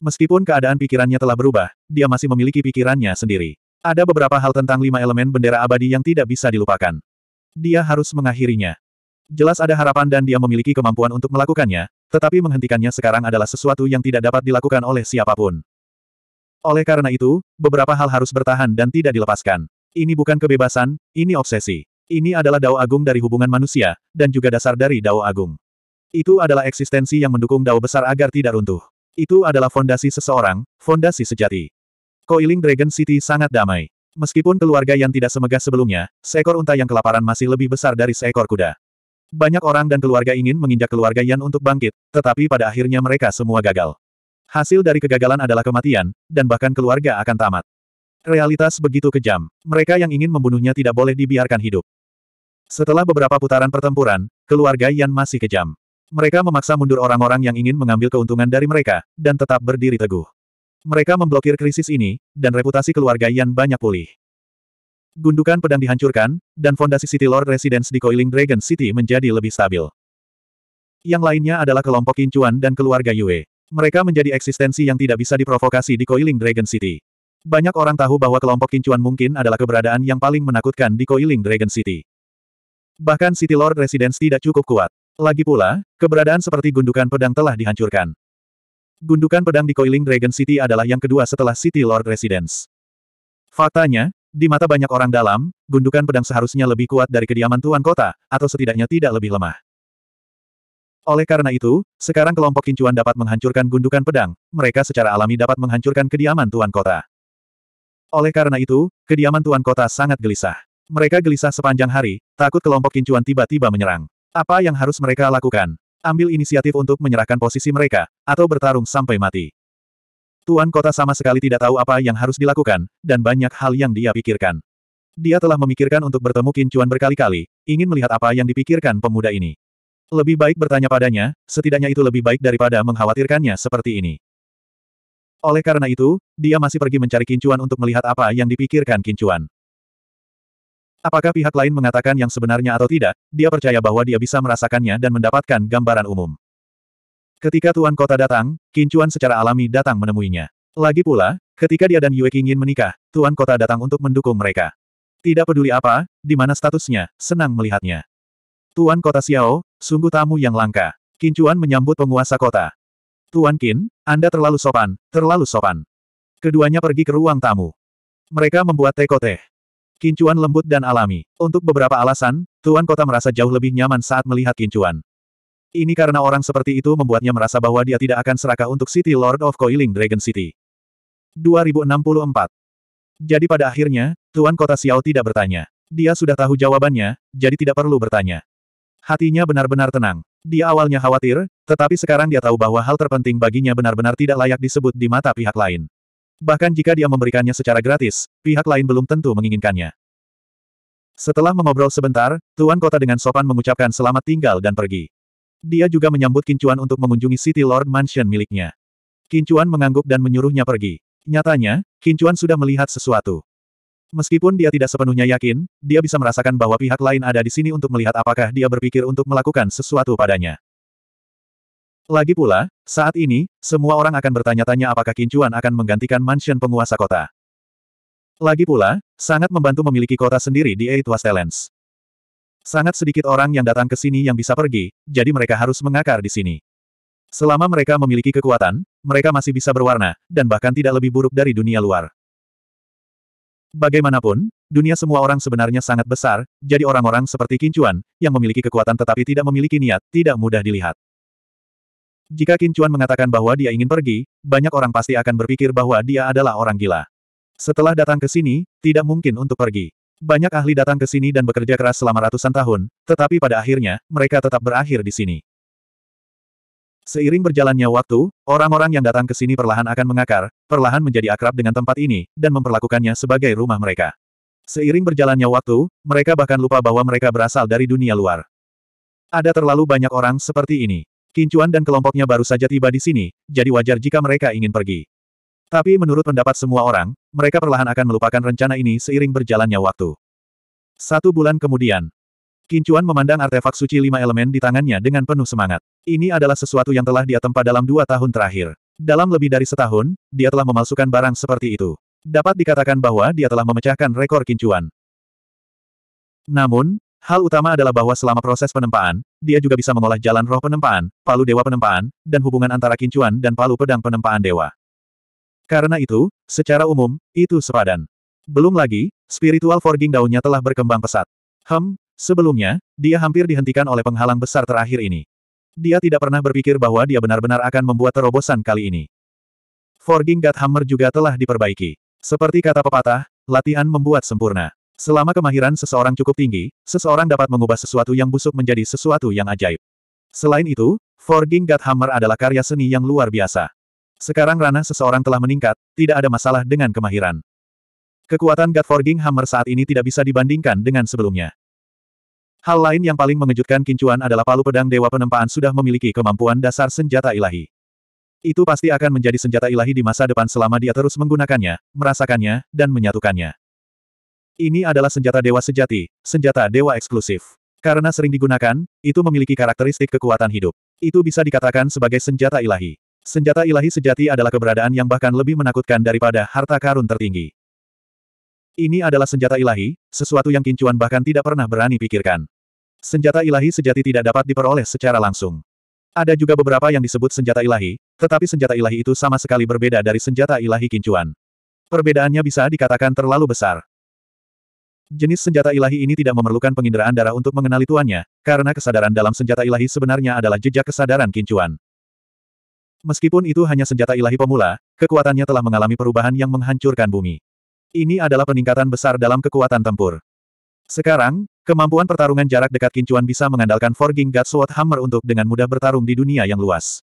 [SPEAKER 1] Meskipun keadaan pikirannya telah berubah, dia masih memiliki pikirannya sendiri. Ada beberapa hal tentang lima elemen bendera abadi yang tidak bisa dilupakan. Dia harus mengakhirinya. Jelas ada harapan dan dia memiliki kemampuan untuk melakukannya, tetapi menghentikannya sekarang adalah sesuatu yang tidak dapat dilakukan oleh siapapun. Oleh karena itu, beberapa hal harus bertahan dan tidak dilepaskan. Ini bukan kebebasan, ini obsesi. Ini adalah dao agung dari hubungan manusia, dan juga dasar dari dao agung. Itu adalah eksistensi yang mendukung dao besar agar tidak runtuh. Itu adalah fondasi seseorang, fondasi sejati. Koiling Dragon City sangat damai. Meskipun keluarga yang tidak semegah sebelumnya, seekor unta yang kelaparan masih lebih besar dari seekor kuda. Banyak orang dan keluarga ingin menginjak keluarga Yan untuk bangkit, tetapi pada akhirnya mereka semua gagal. Hasil dari kegagalan adalah kematian, dan bahkan keluarga akan tamat. Realitas begitu kejam. Mereka yang ingin membunuhnya tidak boleh dibiarkan hidup. Setelah beberapa putaran pertempuran, keluarga Yan masih kejam. Mereka memaksa mundur orang-orang yang ingin mengambil keuntungan dari mereka, dan tetap berdiri teguh. Mereka memblokir krisis ini, dan reputasi keluarga Yan banyak pulih. Gundukan pedang dihancurkan, dan fondasi City Lord Residence di Coiling Dragon City menjadi lebih stabil. Yang lainnya adalah kelompok Incuan dan keluarga Yue. Mereka menjadi eksistensi yang tidak bisa diprovokasi di Coiling Dragon City. Banyak orang tahu bahwa kelompok Kincuan mungkin adalah keberadaan yang paling menakutkan di Coiling Dragon City. Bahkan City Lord Residence tidak cukup kuat. Lagi pula, keberadaan seperti gundukan pedang telah dihancurkan. Gundukan pedang di Coiling Dragon City adalah yang kedua setelah City Lord Residence. Faktanya, di mata banyak orang dalam, gundukan pedang seharusnya lebih kuat dari kediaman tuan kota, atau setidaknya tidak lebih lemah. Oleh karena itu, sekarang kelompok kincuan dapat menghancurkan gundukan pedang, mereka secara alami dapat menghancurkan kediaman tuan kota. Oleh karena itu, kediaman tuan kota sangat gelisah. Mereka gelisah sepanjang hari, takut kelompok kincuan tiba-tiba menyerang. Apa yang harus mereka lakukan? Ambil inisiatif untuk menyerahkan posisi mereka, atau bertarung sampai mati. Tuan kota sama sekali tidak tahu apa yang harus dilakukan, dan banyak hal yang dia pikirkan. Dia telah memikirkan untuk bertemu Kincuan berkali-kali, ingin melihat apa yang dipikirkan pemuda ini. Lebih baik bertanya padanya, setidaknya itu lebih baik daripada mengkhawatirkannya seperti ini. Oleh karena itu, dia masih pergi mencari Kincuan untuk melihat apa yang dipikirkan Kincuan. Apakah pihak lain mengatakan yang sebenarnya atau tidak, dia percaya bahwa dia bisa merasakannya dan mendapatkan gambaran umum. Ketika Tuan Kota datang, Kincuan secara alami datang menemuinya. Lagi pula, ketika dia dan Yue ingin menikah, Tuan Kota datang untuk mendukung mereka. Tidak peduli apa, di mana statusnya, senang melihatnya. Tuan Kota Xiao, sungguh tamu yang langka. Kincuan menyambut penguasa kota. Tuan Qin, Anda terlalu sopan, terlalu sopan. Keduanya pergi ke ruang tamu. Mereka membuat teh Kincuan lembut dan alami. Untuk beberapa alasan, Tuan Kota merasa jauh lebih nyaman saat melihat Kincuan. Ini karena orang seperti itu membuatnya merasa bahwa dia tidak akan serakah untuk City Lord of Coiling Dragon City. 2064 Jadi pada akhirnya, Tuan Kota Xiao tidak bertanya. Dia sudah tahu jawabannya, jadi tidak perlu bertanya. Hatinya benar-benar tenang. Dia awalnya khawatir, tetapi sekarang dia tahu bahwa hal terpenting baginya benar-benar tidak layak disebut di mata pihak lain. Bahkan jika dia memberikannya secara gratis, pihak lain belum tentu menginginkannya. Setelah mengobrol sebentar, Tuan Kota dengan sopan mengucapkan selamat tinggal dan pergi. Dia juga menyambut Kincuan untuk mengunjungi City Lord Mansion miliknya. Kincuan mengangguk dan menyuruhnya pergi. Nyatanya, Kincuan sudah melihat sesuatu. Meskipun dia tidak sepenuhnya yakin, dia bisa merasakan bahwa pihak lain ada di sini untuk melihat apakah dia berpikir untuk melakukan sesuatu padanya. Lagi pula, saat ini, semua orang akan bertanya-tanya apakah Kincuan akan menggantikan mansion penguasa kota. Lagi pula, sangat membantu memiliki kota sendiri di Eight Was Talents. Sangat sedikit orang yang datang ke sini yang bisa pergi, jadi mereka harus mengakar di sini. Selama mereka memiliki kekuatan, mereka masih bisa berwarna, dan bahkan tidak lebih buruk dari dunia luar. Bagaimanapun, dunia semua orang sebenarnya sangat besar, jadi orang-orang seperti Kincuan, yang memiliki kekuatan tetapi tidak memiliki niat, tidak mudah dilihat. Jika Qin Chuan mengatakan bahwa dia ingin pergi, banyak orang pasti akan berpikir bahwa dia adalah orang gila. Setelah datang ke sini, tidak mungkin untuk pergi. Banyak ahli datang ke sini dan bekerja keras selama ratusan tahun, tetapi pada akhirnya, mereka tetap berakhir di sini. Seiring berjalannya waktu, orang-orang yang datang ke sini perlahan akan mengakar, perlahan menjadi akrab dengan tempat ini, dan memperlakukannya sebagai rumah mereka. Seiring berjalannya waktu, mereka bahkan lupa bahwa mereka berasal dari dunia luar. Ada terlalu banyak orang seperti ini. Kincuan dan kelompoknya baru saja tiba di sini, jadi wajar jika mereka ingin pergi. Tapi menurut pendapat semua orang, mereka perlahan akan melupakan rencana ini seiring berjalannya waktu. Satu bulan kemudian, Kincuan memandang artefak suci lima elemen di tangannya dengan penuh semangat. Ini adalah sesuatu yang telah dia tempa dalam dua tahun terakhir. Dalam lebih dari setahun, dia telah memalsukan barang seperti itu. Dapat dikatakan bahwa dia telah memecahkan rekor Kincuan. Namun, Hal utama adalah bahwa selama proses penempaan, dia juga bisa mengolah jalan roh penempaan, palu dewa penempaan, dan hubungan antara kincuan dan palu pedang penempaan dewa. Karena itu, secara umum, itu sepadan. Belum lagi, spiritual forging daunnya telah berkembang pesat. Hem, sebelumnya, dia hampir dihentikan oleh penghalang besar terakhir ini. Dia tidak pernah berpikir bahwa dia benar-benar akan membuat terobosan kali ini. Forging God Hammer juga telah diperbaiki. Seperti kata pepatah, latihan membuat sempurna. Selama kemahiran seseorang cukup tinggi, seseorang dapat mengubah sesuatu yang busuk menjadi sesuatu yang ajaib. Selain itu, Forging God Hammer adalah karya seni yang luar biasa. Sekarang ranah seseorang telah meningkat, tidak ada masalah dengan kemahiran. Kekuatan God Forging Hammer saat ini tidak bisa dibandingkan dengan sebelumnya. Hal lain yang paling mengejutkan Kincuan adalah palu pedang Dewa Penempaan sudah memiliki kemampuan dasar senjata ilahi. Itu pasti akan menjadi senjata ilahi di masa depan selama dia terus menggunakannya, merasakannya, dan menyatukannya. Ini adalah senjata dewa sejati, senjata dewa eksklusif. Karena sering digunakan, itu memiliki karakteristik kekuatan hidup. Itu bisa dikatakan sebagai senjata ilahi. Senjata ilahi sejati adalah keberadaan yang bahkan lebih menakutkan daripada harta karun tertinggi. Ini adalah senjata ilahi, sesuatu yang kincuan bahkan tidak pernah berani pikirkan. Senjata ilahi sejati tidak dapat diperoleh secara langsung. Ada juga beberapa yang disebut senjata ilahi, tetapi senjata ilahi itu sama sekali berbeda dari senjata ilahi kincuan. Perbedaannya bisa dikatakan terlalu besar. Jenis senjata ilahi ini tidak memerlukan penginderaan darah untuk mengenali tuannya, karena kesadaran dalam senjata ilahi sebenarnya adalah jejak kesadaran kincuan. Meskipun itu hanya senjata ilahi pemula, kekuatannya telah mengalami perubahan yang menghancurkan bumi. Ini adalah peningkatan besar dalam kekuatan tempur. Sekarang, kemampuan pertarungan jarak dekat kincuan bisa mengandalkan Forging God Sword Hammer untuk dengan mudah bertarung di dunia yang luas.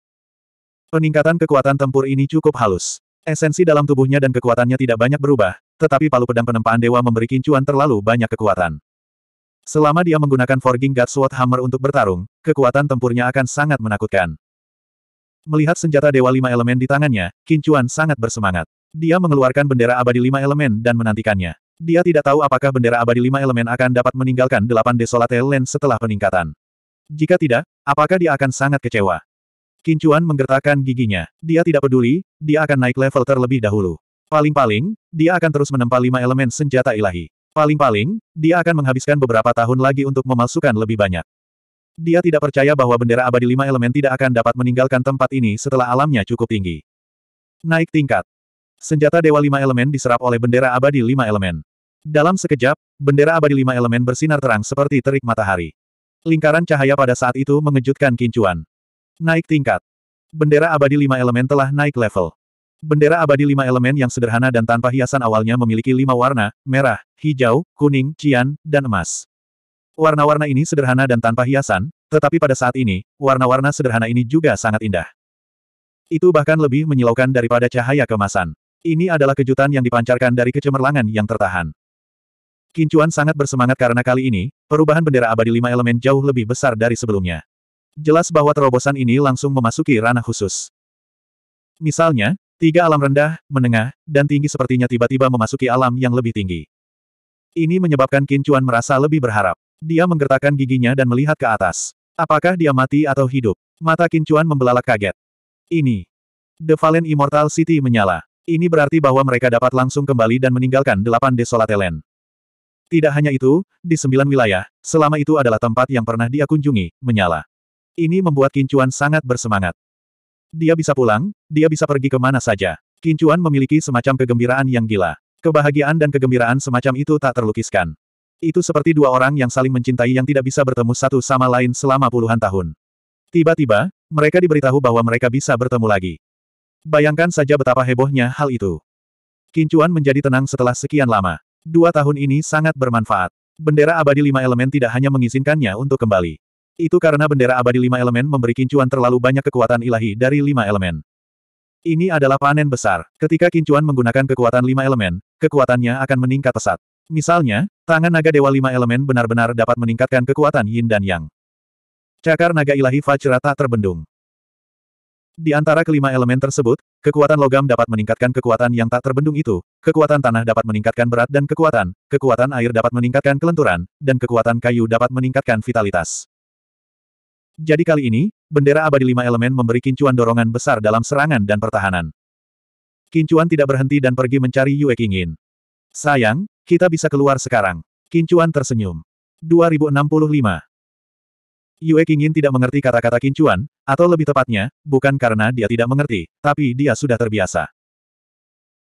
[SPEAKER 1] Peningkatan kekuatan tempur ini cukup halus. Esensi dalam tubuhnya dan kekuatannya tidak banyak berubah, tetapi palu pedang penempaan dewa memberi kincuan terlalu banyak kekuatan. Selama dia menggunakan Forging God Sword Hammer untuk bertarung, kekuatan tempurnya akan sangat menakutkan. Melihat senjata Dewa Lima Elemen di tangannya, Kincuan sangat bersemangat. Dia mengeluarkan bendera abadi lima elemen dan menantikannya. Dia tidak tahu apakah bendera abadi lima elemen akan dapat meninggalkan delapan desolate land setelah peningkatan. Jika tidak, apakah dia akan sangat kecewa? Kincuan menggertakkan giginya. Dia tidak peduli, dia akan naik level terlebih dahulu. Paling-paling, dia akan terus menempa lima elemen senjata ilahi. Paling-paling, dia akan menghabiskan beberapa tahun lagi untuk memalsukan lebih banyak. Dia tidak percaya bahwa bendera abadi lima elemen tidak akan dapat meninggalkan tempat ini setelah alamnya cukup tinggi. Naik tingkat. Senjata Dewa Lima Elemen diserap oleh bendera abadi lima elemen. Dalam sekejap, bendera abadi lima elemen bersinar terang seperti terik matahari. Lingkaran cahaya pada saat itu mengejutkan kincuan. Naik tingkat. Bendera abadi lima elemen telah naik level. Bendera abadi lima elemen yang sederhana dan tanpa hiasan awalnya memiliki lima warna, merah, hijau, kuning, cyan, dan emas. Warna-warna ini sederhana dan tanpa hiasan, tetapi pada saat ini, warna-warna sederhana ini juga sangat indah. Itu bahkan lebih menyilaukan daripada cahaya kemasan. Ini adalah kejutan yang dipancarkan dari kecemerlangan yang tertahan. Kincuan sangat bersemangat karena kali ini, perubahan bendera abadi lima elemen jauh lebih besar dari sebelumnya. Jelas bahwa terobosan ini langsung memasuki ranah khusus. Misalnya, Tiga alam rendah, menengah, dan tinggi sepertinya tiba-tiba memasuki alam yang lebih tinggi. Ini menyebabkan Qin Chuan merasa lebih berharap. Dia menggertakkan giginya dan melihat ke atas. Apakah dia mati atau hidup? Mata Qin Chuan membelalak kaget. Ini. The Valen Immortal City menyala. Ini berarti bahwa mereka dapat langsung kembali dan meninggalkan delapan Desolatelen. Tidak hanya itu, di sembilan wilayah, selama itu adalah tempat yang pernah dia kunjungi, menyala. Ini membuat Qin Chuan sangat bersemangat. Dia bisa pulang, dia bisa pergi ke mana saja. Kincuan memiliki semacam kegembiraan yang gila. Kebahagiaan dan kegembiraan semacam itu tak terlukiskan. Itu seperti dua orang yang saling mencintai yang tidak bisa bertemu satu sama lain selama puluhan tahun. Tiba-tiba, mereka diberitahu bahwa mereka bisa bertemu lagi. Bayangkan saja betapa hebohnya hal itu. Kincuan menjadi tenang setelah sekian lama. Dua tahun ini sangat bermanfaat. Bendera abadi lima elemen tidak hanya mengizinkannya untuk kembali. Itu karena bendera abadi lima elemen memberi kincuan terlalu banyak kekuatan ilahi dari lima elemen. Ini adalah panen besar. Ketika kincuan menggunakan kekuatan lima elemen, kekuatannya akan meningkat pesat. Misalnya, tangan naga dewa lima elemen benar-benar dapat meningkatkan kekuatan yin dan yang. Cakar naga ilahi Vajra tak terbendung. Di antara kelima elemen tersebut, kekuatan logam dapat meningkatkan kekuatan yang tak terbendung itu, kekuatan tanah dapat meningkatkan berat dan kekuatan, kekuatan air dapat meningkatkan kelenturan, dan kekuatan kayu dapat meningkatkan vitalitas. Jadi kali ini, bendera abadi lima elemen memberi kincuan dorongan besar dalam serangan dan pertahanan. Kincuan tidak berhenti dan pergi mencari Yue Qingyin. Sayang, kita bisa keluar sekarang. Kincuan tersenyum. 2065 Yue Qingyin tidak mengerti kata-kata kincuan, atau lebih tepatnya, bukan karena dia tidak mengerti, tapi dia sudah terbiasa.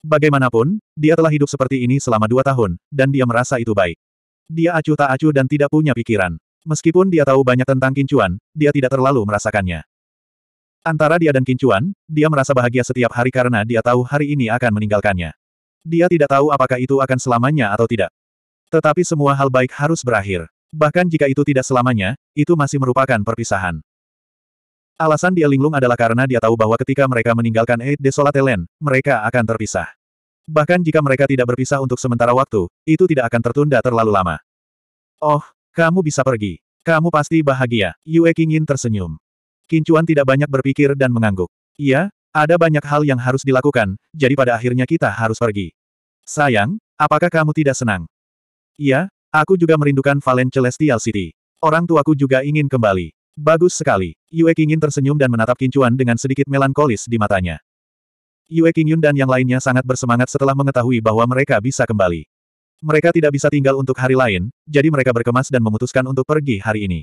[SPEAKER 1] Bagaimanapun, dia telah hidup seperti ini selama dua tahun, dan dia merasa itu baik. Dia acuh tak acuh dan tidak punya pikiran. Meskipun dia tahu banyak tentang kincuan, dia tidak terlalu merasakannya. Antara dia dan kincuan, dia merasa bahagia setiap hari karena dia tahu hari ini akan meninggalkannya. Dia tidak tahu apakah itu akan selamanya atau tidak. Tetapi semua hal baik harus berakhir. Bahkan jika itu tidak selamanya, itu masih merupakan perpisahan. Alasan dia linglung adalah karena dia tahu bahwa ketika mereka meninggalkan Eid Desolate Land, mereka akan terpisah. Bahkan jika mereka tidak berpisah untuk sementara waktu, itu tidak akan tertunda terlalu lama. Oh, kamu bisa pergi. Kamu pasti bahagia. Yue Qingyin tersenyum. Kincuan tidak banyak berpikir dan mengangguk. Iya, ada banyak hal yang harus dilakukan, jadi pada akhirnya kita harus pergi. Sayang, apakah kamu tidak senang? Iya, aku juga merindukan Valen Celestial City. Orang tuaku juga ingin kembali. Bagus sekali. Yue Qingyin tersenyum dan menatap Kincuan dengan sedikit melankolis di matanya. Yue Qingyun dan yang lainnya sangat bersemangat setelah mengetahui bahwa mereka bisa kembali. Mereka tidak bisa tinggal untuk hari lain, jadi mereka berkemas dan memutuskan untuk pergi hari ini.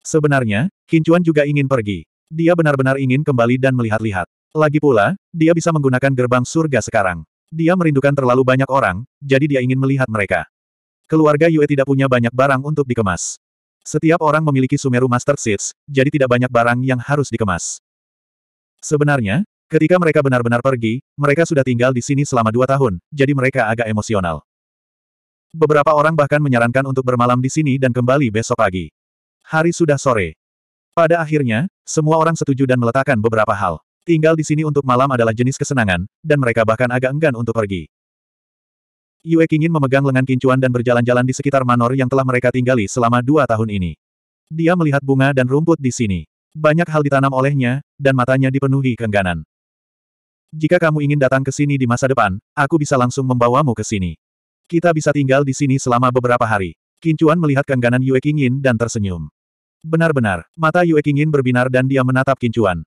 [SPEAKER 1] Sebenarnya, Kincuan juga ingin pergi. Dia benar-benar ingin kembali dan melihat-lihat. Lagi pula, dia bisa menggunakan gerbang surga sekarang. Dia merindukan terlalu banyak orang, jadi dia ingin melihat mereka. Keluarga Yue tidak punya banyak barang untuk dikemas. Setiap orang memiliki Sumeru Master Seeds, jadi tidak banyak barang yang harus dikemas. Sebenarnya, ketika mereka benar-benar pergi, mereka sudah tinggal di sini selama dua tahun, jadi mereka agak emosional. Beberapa orang bahkan menyarankan untuk bermalam di sini dan kembali besok pagi. Hari sudah sore. Pada akhirnya, semua orang setuju dan meletakkan beberapa hal. Tinggal di sini untuk malam adalah jenis kesenangan, dan mereka bahkan agak enggan untuk pergi. Yue ingin memegang lengan kincuan dan berjalan-jalan di sekitar manor yang telah mereka tinggali selama dua tahun ini. Dia melihat bunga dan rumput di sini. Banyak hal ditanam olehnya, dan matanya dipenuhi keengganan. Jika kamu ingin datang ke sini di masa depan, aku bisa langsung membawamu ke sini. Kita bisa tinggal di sini selama beberapa hari. Kincuan melihat kengganan Yue Qingyin dan tersenyum. Benar-benar, mata Yue Qingyin berbinar dan dia menatap Kincuan.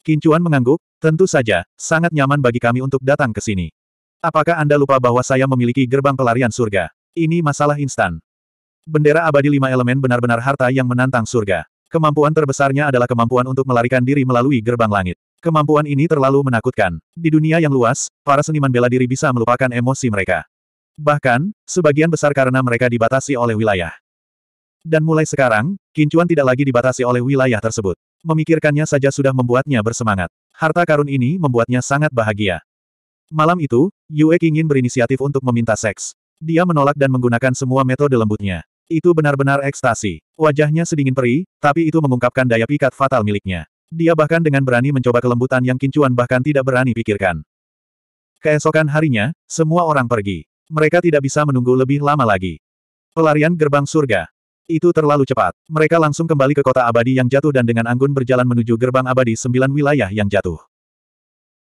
[SPEAKER 1] Kincuan mengangguk, tentu saja, sangat nyaman bagi kami untuk datang ke sini. Apakah Anda lupa bahwa saya memiliki gerbang pelarian surga? Ini masalah instan. Bendera abadi lima elemen benar-benar harta yang menantang surga. Kemampuan terbesarnya adalah kemampuan untuk melarikan diri melalui gerbang langit. Kemampuan ini terlalu menakutkan. Di dunia yang luas, para seniman bela diri bisa melupakan emosi mereka. Bahkan, sebagian besar karena mereka dibatasi oleh wilayah. Dan mulai sekarang, Kincuan tidak lagi dibatasi oleh wilayah tersebut. Memikirkannya saja sudah membuatnya bersemangat. Harta karun ini membuatnya sangat bahagia. Malam itu, Yue ingin berinisiatif untuk meminta seks. Dia menolak dan menggunakan semua metode lembutnya. Itu benar-benar ekstasi. Wajahnya sedingin peri, tapi itu mengungkapkan daya pikat fatal miliknya. Dia bahkan dengan berani mencoba kelembutan yang Kincuan bahkan tidak berani pikirkan. Keesokan harinya, semua orang pergi. Mereka tidak bisa menunggu lebih lama lagi. Pelarian gerbang surga. Itu terlalu cepat. Mereka langsung kembali ke kota abadi yang jatuh dan dengan anggun berjalan menuju gerbang abadi sembilan wilayah yang jatuh.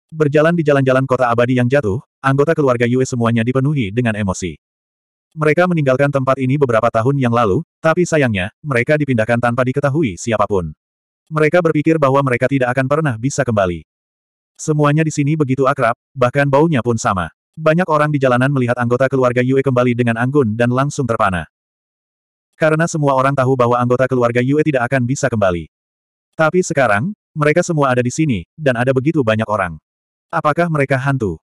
[SPEAKER 1] Berjalan di jalan-jalan kota abadi yang jatuh, anggota keluarga Yue semuanya dipenuhi dengan emosi. Mereka meninggalkan tempat ini beberapa tahun yang lalu, tapi sayangnya, mereka dipindahkan tanpa diketahui siapapun. Mereka berpikir bahwa mereka tidak akan pernah bisa kembali. Semuanya di sini begitu akrab, bahkan baunya pun sama. Banyak orang di jalanan melihat anggota keluarga Yue kembali dengan anggun dan langsung terpana. Karena semua orang tahu bahwa anggota keluarga Yue tidak akan bisa kembali. Tapi sekarang, mereka semua ada di sini, dan ada begitu banyak orang. Apakah mereka hantu?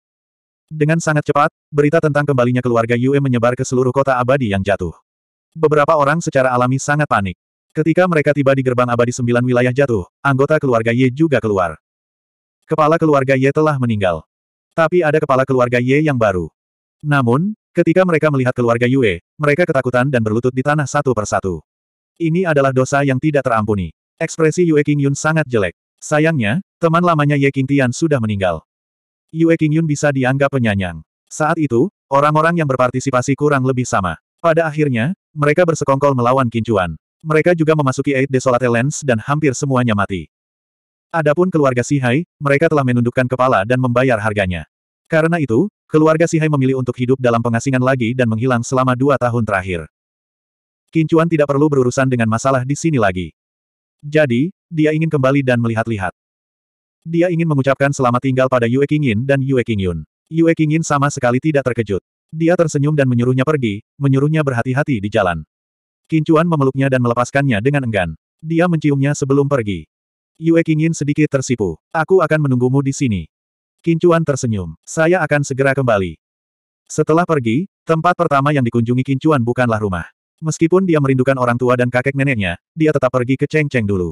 [SPEAKER 1] Dengan sangat cepat, berita tentang kembalinya keluarga Yue menyebar ke seluruh kota abadi yang jatuh. Beberapa orang secara alami sangat panik. Ketika mereka tiba di gerbang abadi sembilan wilayah jatuh, anggota keluarga Ye juga keluar. Kepala keluarga Ye telah meninggal. Tapi ada kepala keluarga Ye yang baru. Namun, ketika mereka melihat keluarga Yue, mereka ketakutan dan berlutut di tanah satu persatu. Ini adalah dosa yang tidak terampuni. Ekspresi Yue King Yun sangat jelek. Sayangnya, teman lamanya Ye King Tian sudah meninggal. Yue King Yun bisa dianggap penyanyang. Saat itu, orang-orang yang berpartisipasi kurang lebih sama. Pada akhirnya, mereka bersekongkol melawan Kincuan. Mereka juga memasuki Eight Desolate Lands dan hampir semuanya mati. Adapun keluarga Sihai, mereka telah menundukkan kepala dan membayar harganya. Karena itu, keluarga Sihai memilih untuk hidup dalam pengasingan lagi dan menghilang selama dua tahun terakhir. Kincuan tidak perlu berurusan dengan masalah di sini lagi. Jadi, dia ingin kembali dan melihat-lihat. Dia ingin mengucapkan selamat tinggal pada Yue Qingyin dan Yue Qingyun. Yue Qingyin sama sekali tidak terkejut. Dia tersenyum dan menyuruhnya pergi, menyuruhnya berhati-hati di jalan. Kincuan memeluknya dan melepaskannya dengan enggan. Dia menciumnya sebelum pergi. Yue Qingyin sedikit tersipu. Aku akan menunggumu di sini. Kincuan tersenyum. Saya akan segera kembali. Setelah pergi, tempat pertama yang dikunjungi Kincuan bukanlah rumah. Meskipun dia merindukan orang tua dan kakek neneknya, dia tetap pergi ke Cheng Cheng dulu.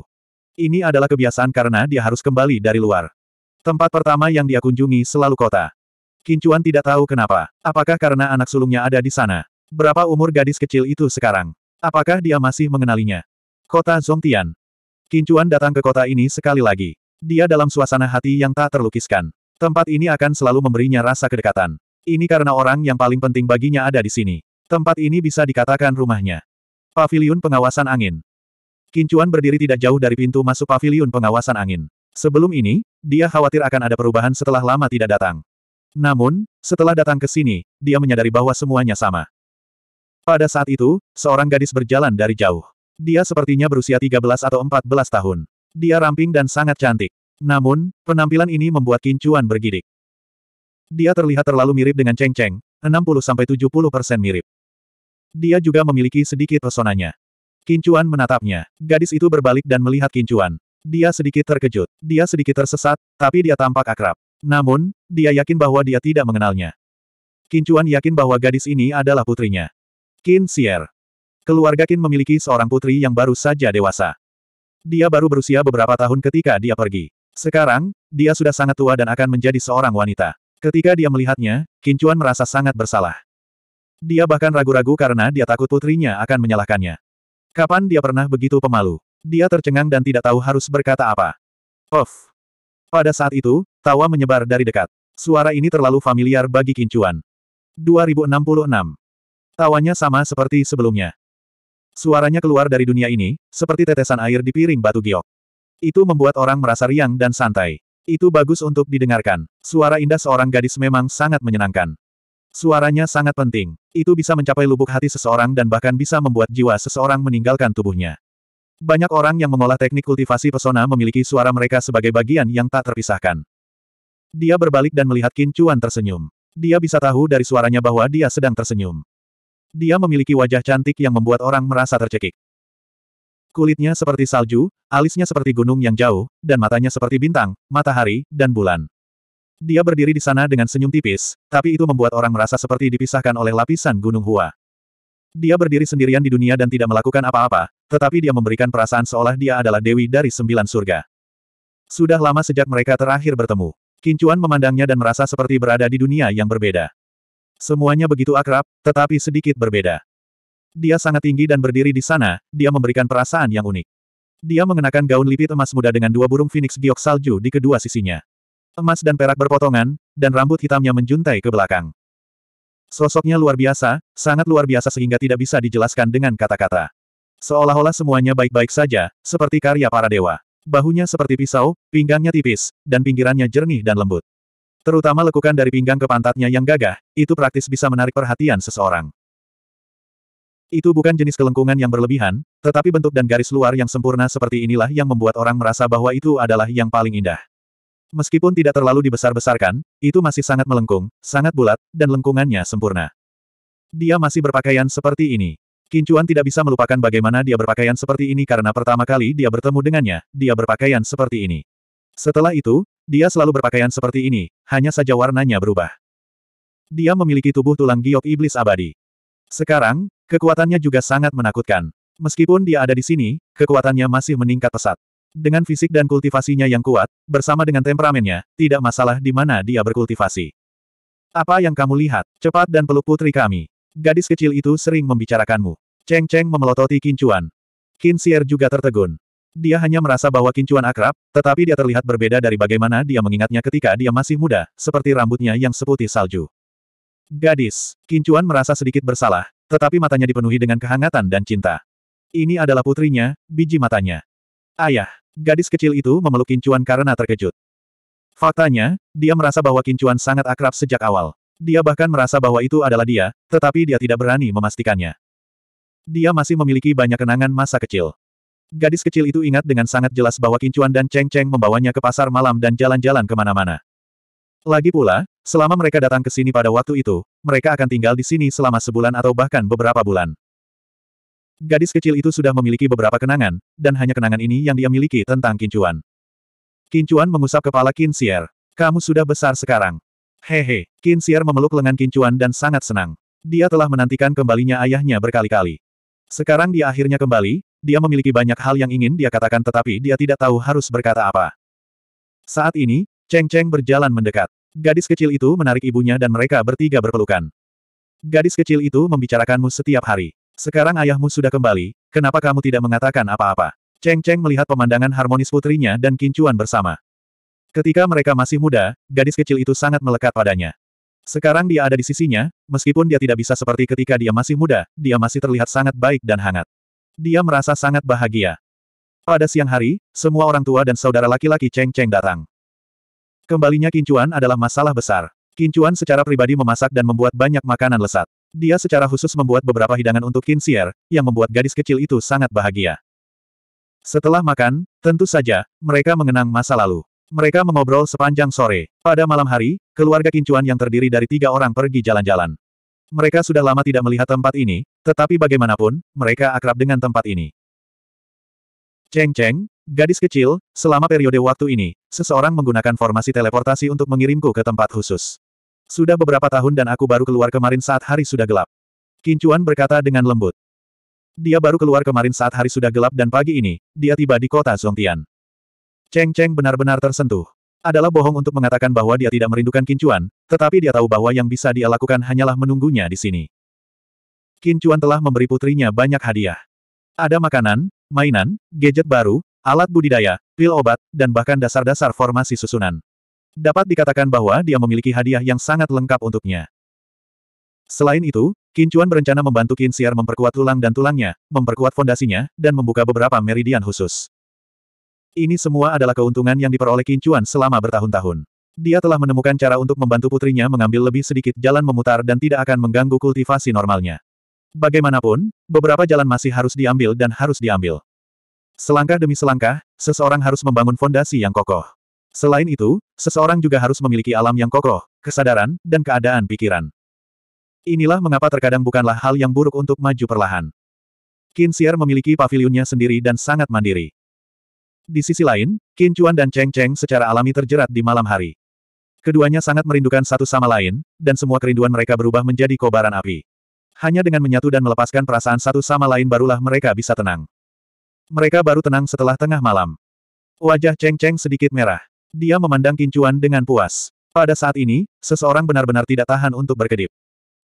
[SPEAKER 1] Ini adalah kebiasaan karena dia harus kembali dari luar. Tempat pertama yang dia kunjungi selalu kota. Kincuan tidak tahu kenapa. Apakah karena anak sulungnya ada di sana? Berapa umur gadis kecil itu sekarang? Apakah dia masih mengenalinya? Kota Zongtian. Kincuan datang ke kota ini sekali lagi. Dia dalam suasana hati yang tak terlukiskan. Tempat ini akan selalu memberinya rasa kedekatan. Ini karena orang yang paling penting baginya ada di sini. Tempat ini bisa dikatakan rumahnya. Paviliun pengawasan angin. Kincuan berdiri tidak jauh dari pintu masuk paviliun pengawasan angin. Sebelum ini, dia khawatir akan ada perubahan setelah lama tidak datang. Namun, setelah datang ke sini, dia menyadari bahwa semuanya sama. Pada saat itu, seorang gadis berjalan dari jauh. Dia sepertinya berusia 13 atau 14 tahun. Dia ramping dan sangat cantik. Namun, penampilan ini membuat Kincuan bergidik. Dia terlihat terlalu mirip dengan Cheng Cheng, 60-70% mirip. Dia juga memiliki sedikit pesonanya. Kincuan menatapnya. Gadis itu berbalik dan melihat Kincuan. Dia sedikit terkejut. Dia sedikit tersesat, tapi dia tampak akrab. Namun, dia yakin bahwa dia tidak mengenalnya. Kincuan yakin bahwa gadis ini adalah putrinya. Qin Xier. Keluarga Qin memiliki seorang putri yang baru saja dewasa. Dia baru berusia beberapa tahun ketika dia pergi. Sekarang, dia sudah sangat tua dan akan menjadi seorang wanita. Ketika dia melihatnya, Qin Chuan merasa sangat bersalah. Dia bahkan ragu-ragu karena dia takut putrinya akan menyalahkannya. Kapan dia pernah begitu pemalu? Dia tercengang dan tidak tahu harus berkata apa. Of. Pada saat itu, tawa menyebar dari dekat. Suara ini terlalu familiar bagi Qin Chuan. 2066. Tawanya sama seperti sebelumnya. Suaranya keluar dari dunia ini, seperti tetesan air di piring batu giok. Itu membuat orang merasa riang dan santai. Itu bagus untuk didengarkan. Suara indah seorang gadis memang sangat menyenangkan. Suaranya sangat penting. Itu bisa mencapai lubuk hati seseorang dan bahkan bisa membuat jiwa seseorang meninggalkan tubuhnya. Banyak orang yang mengolah teknik kultivasi pesona memiliki suara mereka sebagai bagian yang tak terpisahkan. Dia berbalik dan melihat Kincuan tersenyum. Dia bisa tahu dari suaranya bahwa dia sedang tersenyum. Dia memiliki wajah cantik yang membuat orang merasa tercekik. Kulitnya seperti salju, alisnya seperti gunung yang jauh, dan matanya seperti bintang, matahari, dan bulan. Dia berdiri di sana dengan senyum tipis, tapi itu membuat orang merasa seperti dipisahkan oleh lapisan gunung Hua. Dia berdiri sendirian di dunia dan tidak melakukan apa-apa, tetapi dia memberikan perasaan seolah dia adalah dewi dari sembilan surga. Sudah lama sejak mereka terakhir bertemu. Kincuan memandangnya dan merasa seperti berada di dunia yang berbeda. Semuanya begitu akrab, tetapi sedikit berbeda. Dia sangat tinggi dan berdiri di sana, dia memberikan perasaan yang unik. Dia mengenakan gaun lipit emas muda dengan dua burung phoenix giok salju di kedua sisinya. Emas dan perak berpotongan, dan rambut hitamnya menjuntai ke belakang. Sosoknya luar biasa, sangat luar biasa sehingga tidak bisa dijelaskan dengan kata-kata. Seolah-olah semuanya baik-baik saja, seperti karya para dewa. Bahunya seperti pisau, pinggangnya tipis, dan pinggirannya jernih dan lembut. Terutama lekukan dari pinggang ke pantatnya yang gagah, itu praktis bisa menarik perhatian seseorang. Itu bukan jenis kelengkungan yang berlebihan, tetapi bentuk dan garis luar yang sempurna seperti inilah yang membuat orang merasa bahwa itu adalah yang paling indah. Meskipun tidak terlalu dibesar-besarkan, itu masih sangat melengkung, sangat bulat, dan lengkungannya sempurna. Dia masih berpakaian seperti ini. Kincuan tidak bisa melupakan bagaimana dia berpakaian seperti ini karena pertama kali dia bertemu dengannya, dia berpakaian seperti ini. Setelah itu, dia selalu berpakaian seperti ini, hanya saja warnanya berubah. Dia memiliki tubuh tulang giok iblis abadi. Sekarang, kekuatannya juga sangat menakutkan. Meskipun dia ada di sini, kekuatannya masih meningkat pesat. Dengan fisik dan kultivasinya yang kuat, bersama dengan temperamennya, tidak masalah di mana dia berkultivasi. Apa yang kamu lihat? Cepat dan peluk putri kami. Gadis kecil itu sering membicarakanmu. Cheng Cheng memelototi kincuan. Qin Xier juga tertegun. Dia hanya merasa bahwa kincuan akrab, tetapi dia terlihat berbeda dari bagaimana dia mengingatnya ketika dia masih muda, seperti rambutnya yang seputih salju. Gadis, kincuan merasa sedikit bersalah, tetapi matanya dipenuhi dengan kehangatan dan cinta. Ini adalah putrinya, biji matanya. Ayah, gadis kecil itu memeluk kincuan karena terkejut. Faktanya, dia merasa bahwa kincuan sangat akrab sejak awal. Dia bahkan merasa bahwa itu adalah dia, tetapi dia tidak berani memastikannya. Dia masih memiliki banyak kenangan masa kecil. Gadis kecil itu ingat dengan sangat jelas bahwa Kincuan dan Cheng Cheng membawanya ke pasar malam dan jalan-jalan kemana-mana. Lagi pula, selama mereka datang ke sini pada waktu itu, mereka akan tinggal di sini selama sebulan atau bahkan beberapa bulan. Gadis kecil itu sudah memiliki beberapa kenangan, dan hanya kenangan ini yang dia miliki tentang Kincuan. Kincuan mengusap kepala Kinsier. Kamu sudah besar sekarang. Hehe, Kinsier memeluk lengan Kincuan dan sangat senang. Dia telah menantikan kembalinya ayahnya berkali-kali. Sekarang dia akhirnya kembali, dia memiliki banyak hal yang ingin dia katakan tetapi dia tidak tahu harus berkata apa. Saat ini, Cheng Cheng berjalan mendekat. Gadis kecil itu menarik ibunya dan mereka bertiga berpelukan. Gadis kecil itu membicarakanmu setiap hari. Sekarang ayahmu sudah kembali, kenapa kamu tidak mengatakan apa-apa? Cheng Cheng melihat pemandangan harmonis putrinya dan kincuan bersama. Ketika mereka masih muda, gadis kecil itu sangat melekat padanya. Sekarang dia ada di sisinya, meskipun dia tidak bisa seperti ketika dia masih muda, dia masih terlihat sangat baik dan hangat. Dia merasa sangat bahagia. Pada siang hari, semua orang tua dan saudara laki-laki Cheng Cheng datang. Kembalinya Kincuan adalah masalah besar. Kincuan secara pribadi memasak dan membuat banyak makanan lesat. Dia secara khusus membuat beberapa hidangan untuk Kinsier, yang membuat gadis kecil itu sangat bahagia. Setelah makan, tentu saja, mereka mengenang masa lalu. Mereka mengobrol sepanjang sore. Pada malam hari, keluarga Kincuan yang terdiri dari tiga orang pergi jalan-jalan. Mereka sudah lama tidak melihat tempat ini, tetapi bagaimanapun, mereka akrab dengan tempat ini. Cheng Cheng, gadis kecil, selama periode waktu ini, seseorang menggunakan formasi teleportasi untuk mengirimku ke tempat khusus. Sudah beberapa tahun dan aku baru keluar kemarin saat hari sudah gelap. Kincuan berkata dengan lembut. Dia baru keluar kemarin saat hari sudah gelap dan pagi ini, dia tiba di kota Zhongtian. Cheng Cheng benar-benar tersentuh. Adalah bohong untuk mengatakan bahwa dia tidak merindukan Kincuan, tetapi dia tahu bahwa yang bisa dia lakukan hanyalah menunggunya di sini. Kincuan telah memberi putrinya banyak hadiah. Ada makanan, mainan, gadget baru, alat budidaya, pil obat, dan bahkan dasar-dasar formasi susunan. Dapat dikatakan bahwa dia memiliki hadiah yang sangat lengkap untuknya. Selain itu, Kincuan berencana membantu Kinsiar memperkuat tulang dan tulangnya, memperkuat fondasinya, dan membuka beberapa meridian khusus. Ini semua adalah keuntungan yang diperoleh Kincuan selama bertahun-tahun. Dia telah menemukan cara untuk membantu putrinya mengambil lebih sedikit jalan memutar dan tidak akan mengganggu kultivasi normalnya. Bagaimanapun, beberapa jalan masih harus diambil dan harus diambil. Selangkah demi selangkah, seseorang harus membangun fondasi yang kokoh. Selain itu, seseorang juga harus memiliki alam yang kokoh, kesadaran, dan keadaan pikiran. Inilah mengapa terkadang bukanlah hal yang buruk untuk maju perlahan. Kinsier memiliki pavilionnya sendiri dan sangat mandiri. Di sisi lain, Qin Chuan dan Cheng Cheng secara alami terjerat di malam hari. Keduanya sangat merindukan satu sama lain, dan semua kerinduan mereka berubah menjadi kobaran api. Hanya dengan menyatu dan melepaskan perasaan satu sama lain barulah mereka bisa tenang. Mereka baru tenang setelah tengah malam. Wajah Cheng Cheng sedikit merah. Dia memandang Kincuan dengan puas. Pada saat ini, seseorang benar-benar tidak tahan untuk berkedip.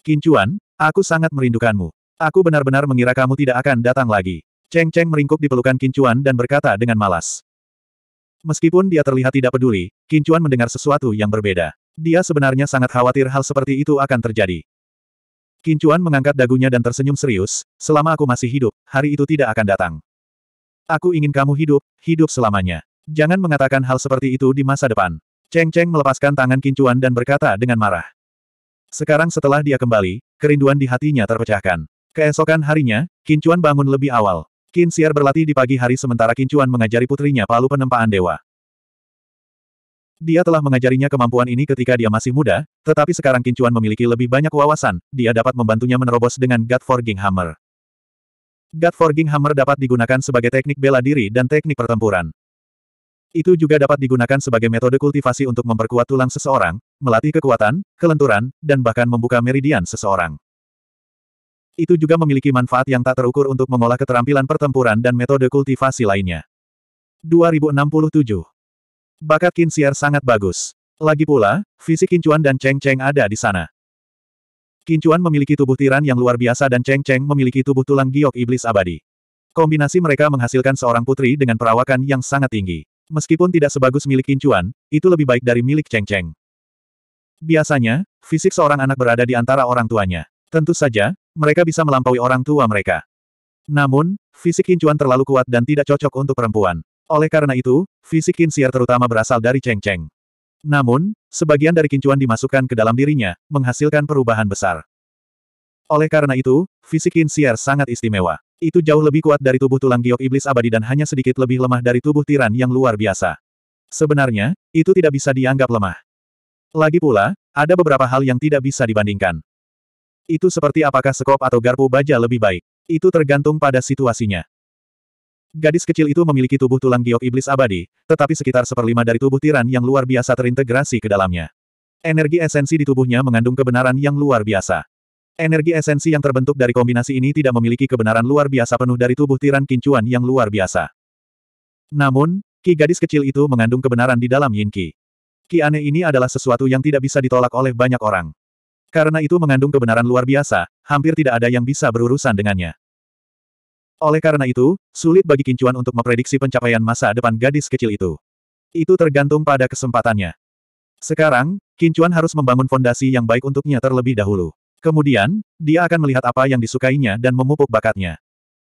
[SPEAKER 1] Kincuan, aku sangat merindukanmu. Aku benar-benar mengira kamu tidak akan datang lagi. Cheng Cheng meringkuk di pelukan Kincuan dan berkata dengan malas. Meskipun dia terlihat tidak peduli, Kincuan mendengar sesuatu yang berbeda. Dia sebenarnya sangat khawatir hal seperti itu akan terjadi. Kincuan mengangkat dagunya dan tersenyum serius, selama aku masih hidup, hari itu tidak akan datang. Aku ingin kamu hidup, hidup selamanya. Jangan mengatakan hal seperti itu di masa depan. Cheng Cheng melepaskan tangan Kincuan dan berkata dengan marah. Sekarang setelah dia kembali, kerinduan di hatinya terpecahkan. Keesokan harinya, Kincuan bangun lebih awal. Qin Xiar berlatih di pagi hari sementara Qin Chuan mengajari putrinya palu penempaan dewa. Dia telah mengajarinya kemampuan ini ketika dia masih muda, tetapi sekarang Qin Chuan memiliki lebih banyak wawasan, dia dapat membantunya menerobos dengan God Forging Hammer. God Forging Hammer dapat digunakan sebagai teknik bela diri dan teknik pertempuran. Itu juga dapat digunakan sebagai metode kultivasi untuk memperkuat tulang seseorang, melatih kekuatan, kelenturan, dan bahkan membuka meridian seseorang. Itu juga memiliki manfaat yang tak terukur untuk mengolah keterampilan pertempuran dan metode kultivasi lainnya. 2067. Bakat Kinsiar sangat bagus. Lagi pula, fisik Kincuan dan Cheng Cheng ada di sana. Kincuan memiliki tubuh tiran yang luar biasa dan Cheng Cheng memiliki tubuh tulang giok iblis abadi. Kombinasi mereka menghasilkan seorang putri dengan perawakan yang sangat tinggi. Meskipun tidak sebagus milik Kincuan, itu lebih baik dari milik Cheng Cheng. Biasanya, fisik seorang anak berada di antara orang tuanya. Tentu saja, mereka bisa melampaui orang tua mereka. Namun, fisik kincuan terlalu kuat dan tidak cocok untuk perempuan. Oleh karena itu, fisik kinsiar terutama berasal dari Cheng Cheng. Namun, sebagian dari kincuan dimasukkan ke dalam dirinya, menghasilkan perubahan besar. Oleh karena itu, fisik kinsiar sangat istimewa. Itu jauh lebih kuat dari tubuh tulang giok iblis abadi dan hanya sedikit lebih lemah dari tubuh tiran yang luar biasa. Sebenarnya, itu tidak bisa dianggap lemah. Lagi pula, ada beberapa hal yang tidak bisa dibandingkan. Itu seperti apakah sekop atau garpu baja lebih baik. Itu tergantung pada situasinya. Gadis kecil itu memiliki tubuh tulang giok iblis abadi, tetapi sekitar seperlima dari tubuh tiran yang luar biasa terintegrasi ke dalamnya. Energi esensi di tubuhnya mengandung kebenaran yang luar biasa. Energi esensi yang terbentuk dari kombinasi ini tidak memiliki kebenaran luar biasa penuh dari tubuh tiran kincuan yang luar biasa. Namun, Ki gadis kecil itu mengandung kebenaran di dalam Yin Ki. Ki aneh ini adalah sesuatu yang tidak bisa ditolak oleh banyak orang. Karena itu mengandung kebenaran luar biasa, hampir tidak ada yang bisa berurusan dengannya. Oleh karena itu, sulit bagi Kincuan untuk memprediksi pencapaian masa depan gadis kecil itu. Itu tergantung pada kesempatannya. Sekarang, Kincuan harus membangun fondasi yang baik untuknya terlebih dahulu. Kemudian, dia akan melihat apa yang disukainya dan memupuk bakatnya.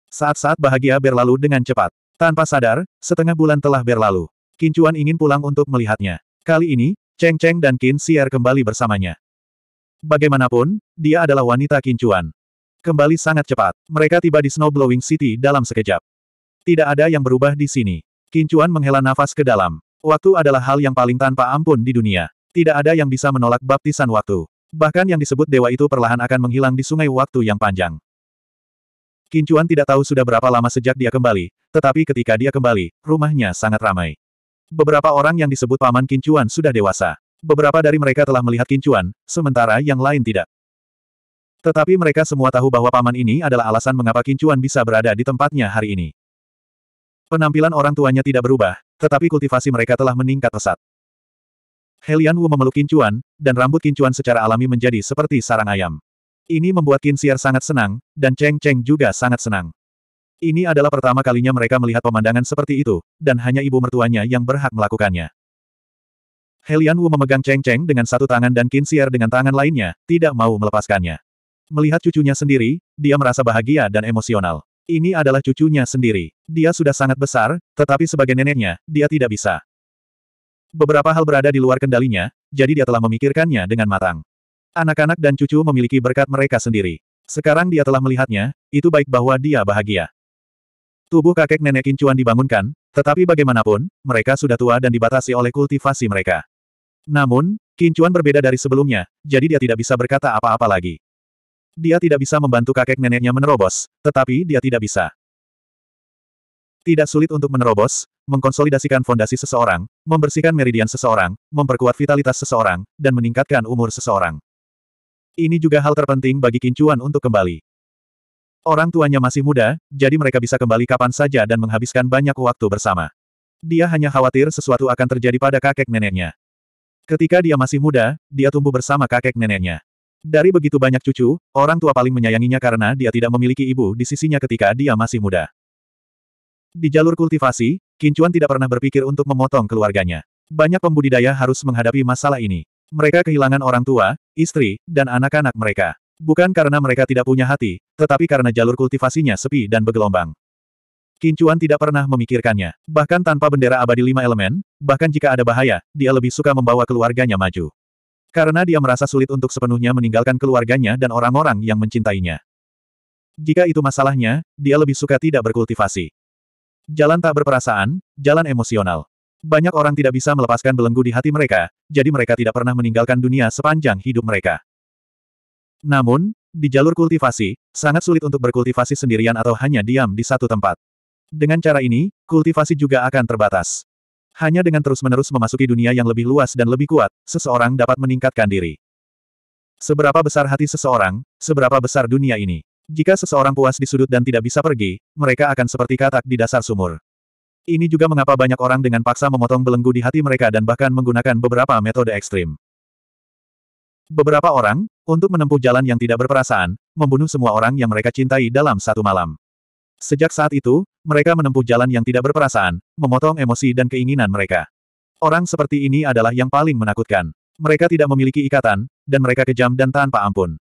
[SPEAKER 1] Saat-saat bahagia berlalu dengan cepat. Tanpa sadar, setengah bulan telah berlalu. Kincuan ingin pulang untuk melihatnya. Kali ini, Cheng Cheng dan Qin Xier kembali bersamanya. Bagaimanapun, dia adalah wanita kincuan. Kembali sangat cepat, mereka tiba di Snowblowing City dalam sekejap. Tidak ada yang berubah di sini. Kincuan menghela nafas ke dalam. Waktu adalah hal yang paling tanpa ampun di dunia. Tidak ada yang bisa menolak baptisan waktu. Bahkan yang disebut dewa itu perlahan akan menghilang di sungai waktu yang panjang. Kincuan tidak tahu sudah berapa lama sejak dia kembali, tetapi ketika dia kembali, rumahnya sangat ramai. Beberapa orang yang disebut paman Kincuan sudah dewasa. Beberapa dari mereka telah melihat kincuan, sementara yang lain tidak. Tetapi mereka semua tahu bahwa paman ini adalah alasan mengapa kincuan bisa berada di tempatnya hari ini. Penampilan orang tuanya tidak berubah, tetapi kultivasi mereka telah meningkat pesat. Helian Wu memeluk kincuan, dan rambut kincuan secara alami menjadi seperti sarang ayam. Ini membuat Qin sangat senang, dan Cheng Cheng juga sangat senang. Ini adalah pertama kalinya mereka melihat pemandangan seperti itu, dan hanya ibu mertuanya yang berhak melakukannya. Helian Wu memegang Cheng Cheng dengan satu tangan dan Qin Xier dengan tangan lainnya, tidak mau melepaskannya. Melihat cucunya sendiri, dia merasa bahagia dan emosional. Ini adalah cucunya sendiri. Dia sudah sangat besar, tetapi sebagai neneknya, dia tidak bisa. Beberapa hal berada di luar kendalinya, jadi dia telah memikirkannya dengan matang. Anak-anak dan cucu memiliki berkat mereka sendiri. Sekarang dia telah melihatnya, itu baik bahwa dia bahagia. Tubuh kakek nenek Kincuan dibangunkan, tetapi bagaimanapun, mereka sudah tua dan dibatasi oleh kultivasi mereka. Namun, Kincuan berbeda dari sebelumnya, jadi dia tidak bisa berkata apa-apa lagi. Dia tidak bisa membantu kakek neneknya menerobos, tetapi dia tidak bisa. Tidak sulit untuk menerobos, mengkonsolidasikan fondasi seseorang, membersihkan meridian seseorang, memperkuat vitalitas seseorang, dan meningkatkan umur seseorang. Ini juga hal terpenting bagi Kincuan untuk kembali. Orang tuanya masih muda, jadi mereka bisa kembali kapan saja dan menghabiskan banyak waktu bersama. Dia hanya khawatir sesuatu akan terjadi pada kakek neneknya. Ketika dia masih muda, dia tumbuh bersama kakek neneknya. Dari begitu banyak cucu, orang tua paling menyayanginya karena dia tidak memiliki ibu di sisinya ketika dia masih muda. Di jalur kultivasi, Kincuan tidak pernah berpikir untuk memotong keluarganya. Banyak pembudidaya harus menghadapi masalah ini. Mereka kehilangan orang tua, istri, dan anak-anak mereka. Bukan karena mereka tidak punya hati, tetapi karena jalur kultivasinya sepi dan bergelombang. Kincuan tidak pernah memikirkannya. Bahkan tanpa bendera abadi lima elemen, bahkan jika ada bahaya, dia lebih suka membawa keluarganya maju. Karena dia merasa sulit untuk sepenuhnya meninggalkan keluarganya dan orang-orang yang mencintainya. Jika itu masalahnya, dia lebih suka tidak berkultivasi. Jalan tak berperasaan, jalan emosional. Banyak orang tidak bisa melepaskan belenggu di hati mereka, jadi mereka tidak pernah meninggalkan dunia sepanjang hidup mereka. Namun, di jalur kultivasi, sangat sulit untuk berkultivasi sendirian atau hanya diam di satu tempat. Dengan cara ini, kultivasi juga akan terbatas. Hanya dengan terus-menerus memasuki dunia yang lebih luas dan lebih kuat, seseorang dapat meningkatkan diri. Seberapa besar hati seseorang, seberapa besar dunia ini. Jika seseorang puas di sudut dan tidak bisa pergi, mereka akan seperti katak di dasar sumur. Ini juga mengapa banyak orang dengan paksa memotong belenggu di hati mereka dan bahkan menggunakan beberapa metode ekstrim. Beberapa orang, untuk menempuh jalan yang tidak berperasaan, membunuh semua orang yang mereka cintai dalam satu malam. Sejak saat itu, mereka menempuh jalan yang tidak berperasaan, memotong emosi dan keinginan mereka. Orang seperti ini adalah yang paling menakutkan. Mereka tidak memiliki ikatan, dan mereka kejam dan tanpa ampun.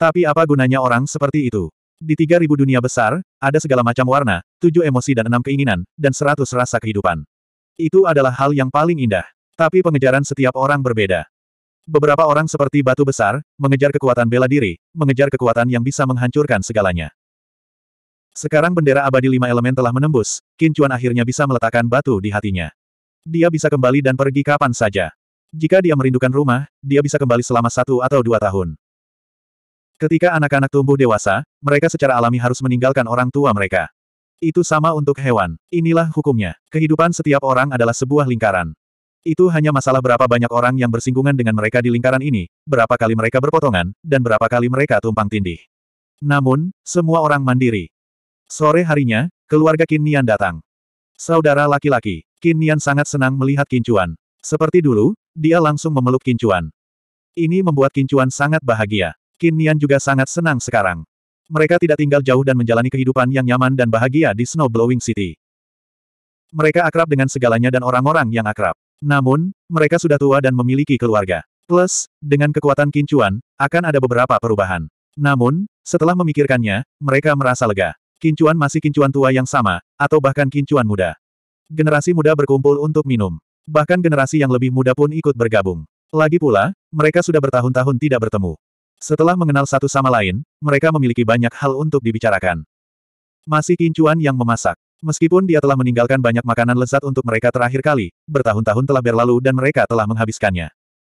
[SPEAKER 1] Tapi apa gunanya orang seperti itu? Di tiga ribu dunia besar, ada segala macam warna, tujuh emosi dan enam keinginan, dan seratus rasa kehidupan. Itu adalah hal yang paling indah. Tapi pengejaran setiap orang berbeda. Beberapa orang seperti batu besar, mengejar kekuatan bela diri, mengejar kekuatan yang bisa menghancurkan segalanya. Sekarang bendera abadi lima elemen telah menembus, Qin Chuan akhirnya bisa meletakkan batu di hatinya. Dia bisa kembali dan pergi kapan saja. Jika dia merindukan rumah, dia bisa kembali selama satu atau dua tahun. Ketika anak-anak tumbuh dewasa, mereka secara alami harus meninggalkan orang tua mereka. Itu sama untuk hewan. Inilah hukumnya. Kehidupan setiap orang adalah sebuah lingkaran. Itu hanya masalah berapa banyak orang yang bersinggungan dengan mereka di lingkaran ini, berapa kali mereka berpotongan, dan berapa kali mereka tumpang tindih. Namun, semua orang mandiri. Sore harinya, keluarga Qin Nian datang. Saudara laki-laki, Qin Nian sangat senang melihat Kincuan. Seperti dulu, dia langsung memeluk Kincuan. Ini membuat Kincuan sangat bahagia. Qin Nian juga sangat senang sekarang. Mereka tidak tinggal jauh dan menjalani kehidupan yang nyaman dan bahagia di Snow Blowing City. Mereka akrab dengan segalanya dan orang-orang yang akrab. Namun, mereka sudah tua dan memiliki keluarga. Plus, dengan kekuatan kincuan, akan ada beberapa perubahan. Namun, setelah memikirkannya, mereka merasa lega. Kincuan masih kincuan tua yang sama, atau bahkan kincuan muda. Generasi muda berkumpul untuk minum. Bahkan generasi yang lebih muda pun ikut bergabung. Lagi pula, mereka sudah bertahun-tahun tidak bertemu. Setelah mengenal satu sama lain, mereka memiliki banyak hal untuk dibicarakan. Masih kincuan yang memasak. Meskipun dia telah meninggalkan banyak makanan lezat untuk mereka terakhir kali, bertahun-tahun telah berlalu dan mereka telah menghabiskannya.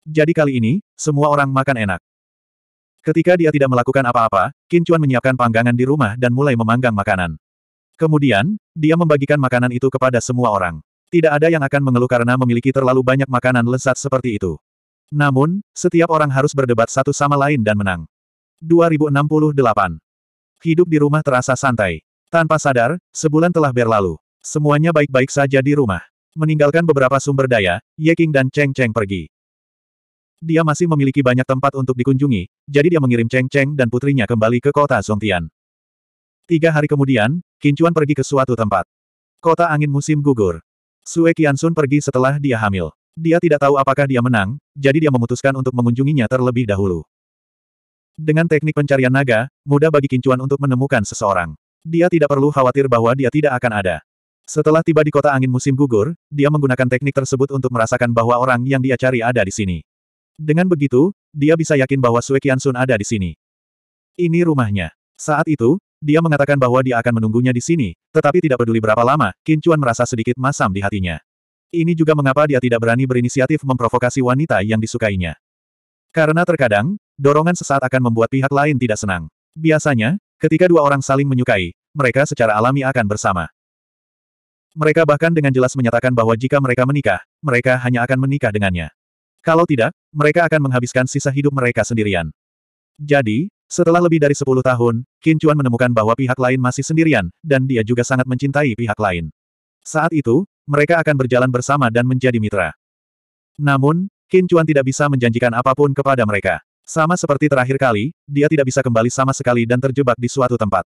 [SPEAKER 1] Jadi kali ini, semua orang makan enak. Ketika dia tidak melakukan apa-apa, Kincuan menyiapkan panggangan di rumah dan mulai memanggang makanan. Kemudian, dia membagikan makanan itu kepada semua orang. Tidak ada yang akan mengeluh karena memiliki terlalu banyak makanan lezat seperti itu. Namun, setiap orang harus berdebat satu sama lain dan menang. 2068. Hidup di rumah terasa santai. Tanpa sadar, sebulan telah berlalu. Semuanya baik-baik saja di rumah. Meninggalkan beberapa sumber daya, Ye Qing dan Cheng Cheng pergi. Dia masih memiliki banyak tempat untuk dikunjungi, jadi dia mengirim Cheng Cheng dan putrinya kembali ke kota Songtian. Tiga hari kemudian, Kincuan pergi ke suatu tempat. Kota angin musim gugur. Sue Sun pergi setelah dia hamil. Dia tidak tahu apakah dia menang, jadi dia memutuskan untuk mengunjunginya terlebih dahulu. Dengan teknik pencarian naga, mudah bagi Kincuan untuk menemukan seseorang. Dia tidak perlu khawatir bahwa dia tidak akan ada. Setelah tiba di kota angin musim gugur, dia menggunakan teknik tersebut untuk merasakan bahwa orang yang dia cari ada di sini. Dengan begitu, dia bisa yakin bahwa Sue Qiansun ada di sini. Ini rumahnya. Saat itu, dia mengatakan bahwa dia akan menunggunya di sini, tetapi tidak peduli berapa lama, Kincuan merasa sedikit masam di hatinya. Ini juga mengapa dia tidak berani berinisiatif memprovokasi wanita yang disukainya. Karena terkadang, dorongan sesaat akan membuat pihak lain tidak senang. Biasanya, ketika dua orang saling menyukai, mereka secara alami akan bersama. Mereka bahkan dengan jelas menyatakan bahwa jika mereka menikah, mereka hanya akan menikah dengannya. Kalau tidak, mereka akan menghabiskan sisa hidup mereka sendirian. Jadi, setelah lebih dari 10 tahun, Qin Chuan menemukan bahwa pihak lain masih sendirian, dan dia juga sangat mencintai pihak lain. Saat itu, mereka akan berjalan bersama dan menjadi mitra. Namun, Qin Chuan tidak bisa menjanjikan apapun kepada mereka. Sama seperti terakhir kali, dia tidak bisa kembali sama sekali dan terjebak di suatu tempat.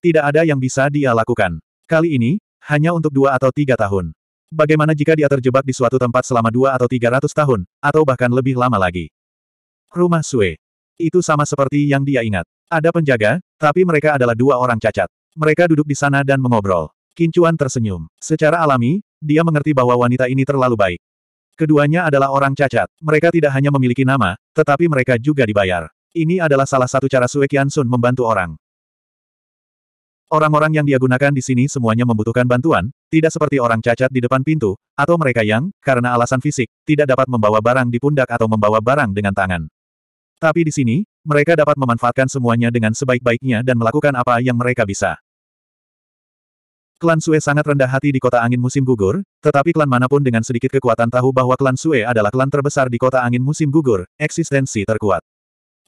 [SPEAKER 1] Tidak ada yang bisa dia lakukan. Kali ini, hanya untuk dua atau tiga tahun. Bagaimana jika dia terjebak di suatu tempat selama dua atau tiga ratus tahun, atau bahkan lebih lama lagi? Rumah Sue. Itu sama seperti yang dia ingat. Ada penjaga, tapi mereka adalah dua orang cacat. Mereka duduk di sana dan mengobrol. Kincuan tersenyum. Secara alami, dia mengerti bahwa wanita ini terlalu baik. Keduanya adalah orang cacat. Mereka tidak hanya memiliki nama, tetapi mereka juga dibayar. Ini adalah salah satu cara Sue Kian membantu orang. Orang-orang yang dia gunakan di sini semuanya membutuhkan bantuan, tidak seperti orang cacat di depan pintu, atau mereka yang, karena alasan fisik, tidak dapat membawa barang di pundak atau membawa barang dengan tangan. Tapi di sini, mereka dapat memanfaatkan semuanya dengan sebaik-baiknya dan melakukan apa yang mereka bisa. Klan Sue sangat rendah hati di kota angin musim gugur, tetapi klan manapun dengan sedikit kekuatan tahu bahwa klan Sue adalah klan terbesar di kota angin musim gugur, eksistensi terkuat.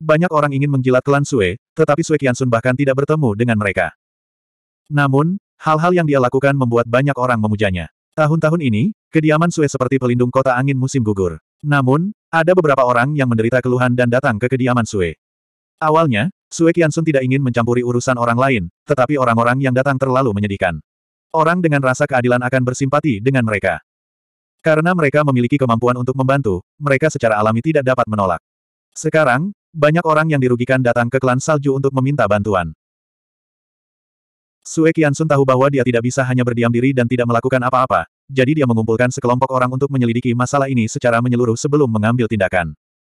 [SPEAKER 1] Banyak orang ingin menjilat klan Sue, tetapi Sue Kiansun bahkan tidak bertemu dengan mereka. Namun, hal-hal yang dia lakukan membuat banyak orang memujanya. Tahun-tahun ini, kediaman Sue seperti pelindung kota angin musim gugur. Namun, ada beberapa orang yang menderita keluhan dan datang ke kediaman Sue. Awalnya, Sue Kiansun tidak ingin mencampuri urusan orang lain, tetapi orang-orang yang datang terlalu menyedihkan. Orang dengan rasa keadilan akan bersimpati dengan mereka. Karena mereka memiliki kemampuan untuk membantu, mereka secara alami tidak dapat menolak. Sekarang, banyak orang yang dirugikan datang ke klan salju untuk meminta bantuan. Sue Qiansun tahu bahwa dia tidak bisa hanya berdiam diri dan tidak melakukan apa-apa, jadi dia mengumpulkan sekelompok orang untuk menyelidiki masalah ini secara menyeluruh sebelum mengambil tindakan.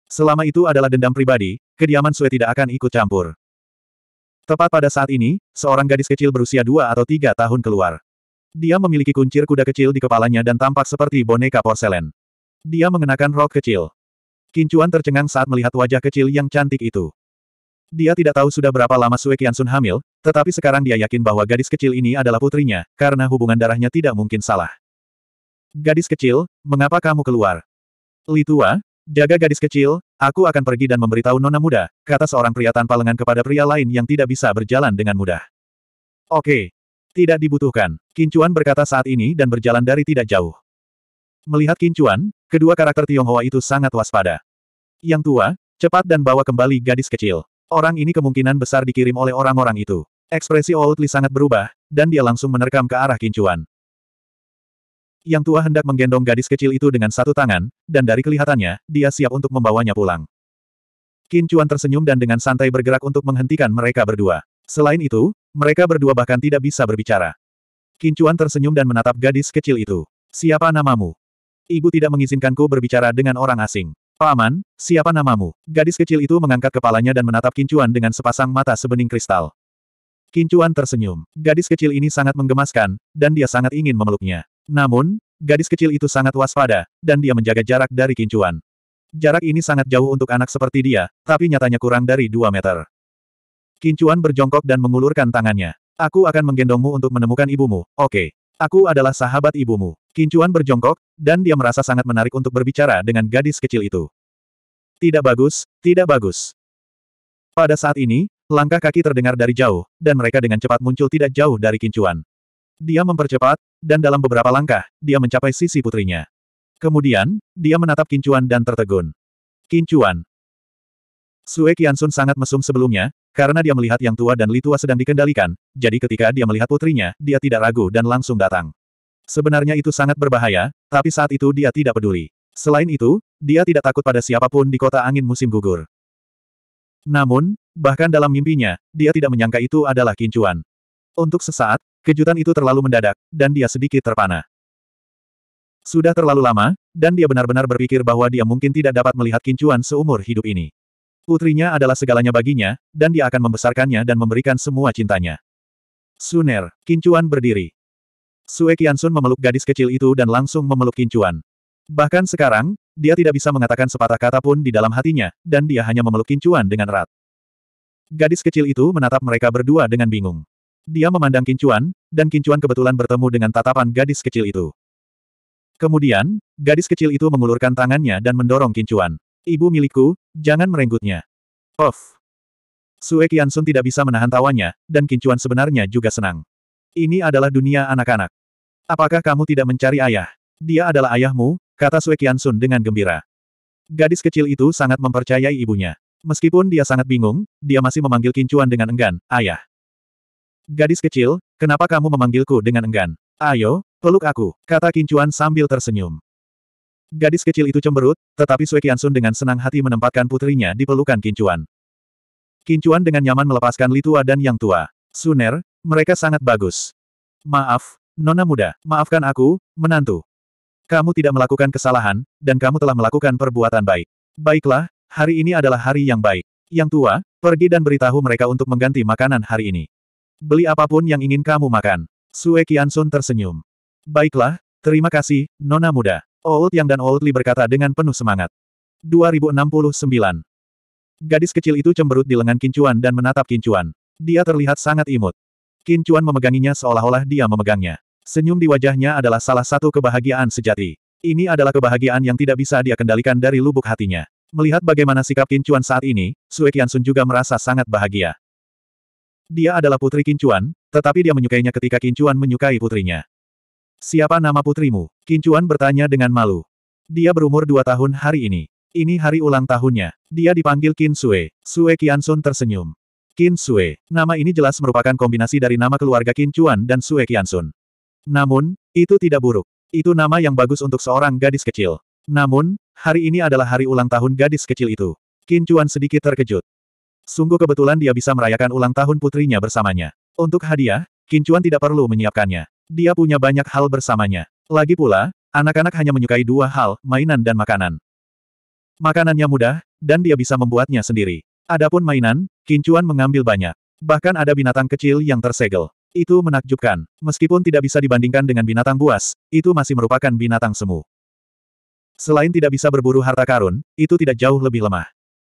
[SPEAKER 1] Selama itu adalah dendam pribadi, kediaman Sue tidak akan ikut campur. Tepat pada saat ini, seorang gadis kecil berusia dua atau tiga tahun keluar. Dia memiliki kuncir kuda kecil di kepalanya dan tampak seperti boneka porselen. Dia mengenakan rok kecil. Kincuan tercengang saat melihat wajah kecil yang cantik itu. Dia tidak tahu sudah berapa lama Sue Sun hamil, tetapi sekarang dia yakin bahwa gadis kecil ini adalah putrinya, karena hubungan darahnya tidak mungkin salah. Gadis kecil, mengapa kamu keluar? Litua, jaga gadis kecil, aku akan pergi dan memberitahu nona muda, kata seorang pria tanpa lengan kepada pria lain yang tidak bisa berjalan dengan mudah. Oke. Tidak dibutuhkan, Kincuan berkata saat ini dan berjalan dari tidak jauh. Melihat Kincuan, kedua karakter Tionghoa itu sangat waspada. Yang tua, cepat dan bawa kembali gadis kecil. Orang ini kemungkinan besar dikirim oleh orang-orang itu. Ekspresi Old Li sangat berubah, dan dia langsung menerkam ke arah kincuan. Yang tua hendak menggendong gadis kecil itu dengan satu tangan, dan dari kelihatannya, dia siap untuk membawanya pulang. Kincuan tersenyum dan dengan santai bergerak untuk menghentikan mereka berdua. Selain itu, mereka berdua bahkan tidak bisa berbicara. Kincuan tersenyum dan menatap gadis kecil itu. Siapa namamu? Ibu tidak mengizinkanku berbicara dengan orang asing. Paman, siapa namamu? Gadis kecil itu mengangkat kepalanya dan menatap Kincuan dengan sepasang mata sebening kristal. Kincuan tersenyum. Gadis kecil ini sangat menggemaskan, dan dia sangat ingin memeluknya. Namun, gadis kecil itu sangat waspada, dan dia menjaga jarak dari Kincuan. Jarak ini sangat jauh untuk anak seperti dia, tapi nyatanya kurang dari 2 meter. Kincuan berjongkok dan mengulurkan tangannya. Aku akan menggendongmu untuk menemukan ibumu, oke. Okay. Aku adalah sahabat ibumu. Kincuan berjongkok, dan dia merasa sangat menarik untuk berbicara dengan gadis kecil itu. Tidak bagus, tidak bagus. Pada saat ini, langkah kaki terdengar dari jauh, dan mereka dengan cepat muncul tidak jauh dari Kincuan. Dia mempercepat, dan dalam beberapa langkah, dia mencapai sisi putrinya. Kemudian, dia menatap Kincuan dan tertegun. Kincuan. Sue Kiansun sangat mesum sebelumnya, karena dia melihat yang tua dan Litua sedang dikendalikan, jadi ketika dia melihat putrinya, dia tidak ragu dan langsung datang. Sebenarnya itu sangat berbahaya, tapi saat itu dia tidak peduli. Selain itu, dia tidak takut pada siapapun di kota angin musim gugur. Namun, bahkan dalam mimpinya, dia tidak menyangka itu adalah kincuan. Untuk sesaat, kejutan itu terlalu mendadak, dan dia sedikit terpana. Sudah terlalu lama, dan dia benar-benar berpikir bahwa dia mungkin tidak dapat melihat kincuan seumur hidup ini. Putrinya adalah segalanya baginya, dan dia akan membesarkannya dan memberikan semua cintanya. Suner, Kincuan berdiri. Sue Kiansun memeluk gadis kecil itu dan langsung memeluk Kincuan. Bahkan sekarang, dia tidak bisa mengatakan sepatah kata pun di dalam hatinya, dan dia hanya memeluk Kincuan dengan erat. Gadis kecil itu menatap mereka berdua dengan bingung. Dia memandang Kincuan, dan Kincuan kebetulan bertemu dengan tatapan gadis kecil itu. Kemudian, gadis kecil itu mengulurkan tangannya dan mendorong Kincuan. Ibu milikku, jangan merenggutnya. Of. Sue Kiansun tidak bisa menahan tawanya, dan Kincuan sebenarnya juga senang. Ini adalah dunia anak-anak. Apakah kamu tidak mencari ayah? Dia adalah ayahmu, kata Sue Kiansun dengan gembira. Gadis kecil itu sangat mempercayai ibunya. Meskipun dia sangat bingung, dia masih memanggil Kincuan dengan enggan, ayah. Gadis kecil, kenapa kamu memanggilku dengan enggan? Ayo, peluk aku, kata Kincuan sambil tersenyum. Gadis kecil itu cemberut, tetapi Sue Kiansun dengan senang hati menempatkan putrinya di pelukan Kincuan. Kincuan dengan nyaman melepaskan Li dan Yang Tua. Suner, mereka sangat bagus. Maaf, Nona muda, maafkan aku, menantu. Kamu tidak melakukan kesalahan, dan kamu telah melakukan perbuatan baik. Baiklah, hari ini adalah hari yang baik. Yang tua, pergi dan beritahu mereka untuk mengganti makanan hari ini. Beli apapun yang ingin kamu makan. Sue Kiansun tersenyum. Baiklah, terima kasih, Nona muda. Old Yang dan Old Li berkata dengan penuh semangat. 2069. Gadis kecil itu cemberut di lengan Kincuan dan menatap Kincuan. Dia terlihat sangat imut. Kincuan memeganginya seolah-olah dia memegangnya. Senyum di wajahnya adalah salah satu kebahagiaan sejati. Ini adalah kebahagiaan yang tidak bisa dia kendalikan dari lubuk hatinya. Melihat bagaimana sikap Kincuan saat ini, Sue Sun juga merasa sangat bahagia. Dia adalah putri Kincuan, tetapi dia menyukainya ketika Kincuan menyukai putrinya. Siapa nama putrimu? Kincuan bertanya dengan malu. Dia berumur dua tahun hari ini. Ini hari ulang tahunnya. Dia dipanggil Qin Sue. Sue Qiansun tersenyum. Qin Sue. Nama ini jelas merupakan kombinasi dari nama keluarga Qin Chuan dan Sue Qiansun. Namun, itu tidak buruk. Itu nama yang bagus untuk seorang gadis kecil. Namun, hari ini adalah hari ulang tahun gadis kecil itu. Qin Chuan sedikit terkejut. Sungguh kebetulan dia bisa merayakan ulang tahun putrinya bersamanya. Untuk hadiah, Qin Chuan tidak perlu menyiapkannya. Dia punya banyak hal bersamanya. Lagi pula, anak-anak hanya menyukai dua hal, mainan dan makanan. Makanannya mudah, dan dia bisa membuatnya sendiri. Adapun mainan, Kincuan mengambil banyak. Bahkan ada binatang kecil yang tersegel. Itu menakjubkan. Meskipun tidak bisa dibandingkan dengan binatang buas, itu masih merupakan binatang semu. Selain tidak bisa berburu harta karun, itu tidak jauh lebih lemah.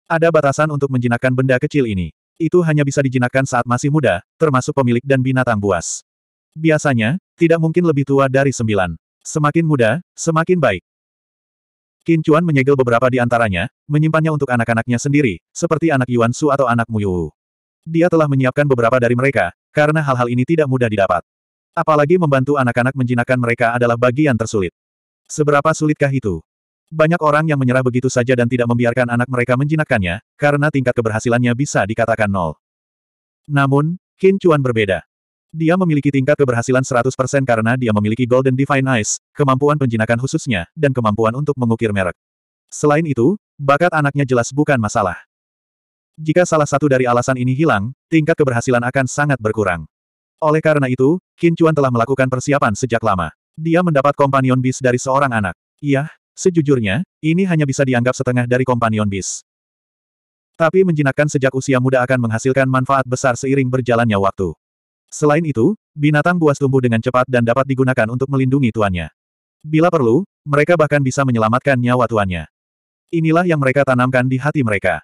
[SPEAKER 1] Ada batasan untuk menjinakkan benda kecil ini. Itu hanya bisa dijinakkan saat masih muda, termasuk pemilik dan binatang buas. Biasanya, tidak mungkin lebih tua dari sembilan. Semakin muda, semakin baik. Qin Chuan menyegel beberapa di antaranya, menyimpannya untuk anak-anaknya sendiri, seperti anak Yuan Su atau anak Mu Yu. Dia telah menyiapkan beberapa dari mereka, karena hal-hal ini tidak mudah didapat. Apalagi membantu anak-anak menjinakkan mereka adalah bagian tersulit. Seberapa sulitkah itu? Banyak orang yang menyerah begitu saja dan tidak membiarkan anak mereka menjinakkannya, karena tingkat keberhasilannya bisa dikatakan nol. Namun, Qin Chuan berbeda. Dia memiliki tingkat keberhasilan 100% karena dia memiliki Golden Divine Eyes, kemampuan penjinakan khususnya, dan kemampuan untuk mengukir merek. Selain itu, bakat anaknya jelas bukan masalah. Jika salah satu dari alasan ini hilang, tingkat keberhasilan akan sangat berkurang. Oleh karena itu, Qin Chuan telah melakukan persiapan sejak lama. Dia mendapat Companion Beast dari seorang anak. Iya, sejujurnya, ini hanya bisa dianggap setengah dari Companion Beast. Tapi menjinakkan sejak usia muda akan menghasilkan manfaat besar seiring berjalannya waktu. Selain itu, binatang buas tumbuh dengan cepat dan dapat digunakan untuk melindungi tuannya. Bila perlu, mereka bahkan bisa menyelamatkan nyawa tuannya. Inilah yang mereka tanamkan di hati mereka.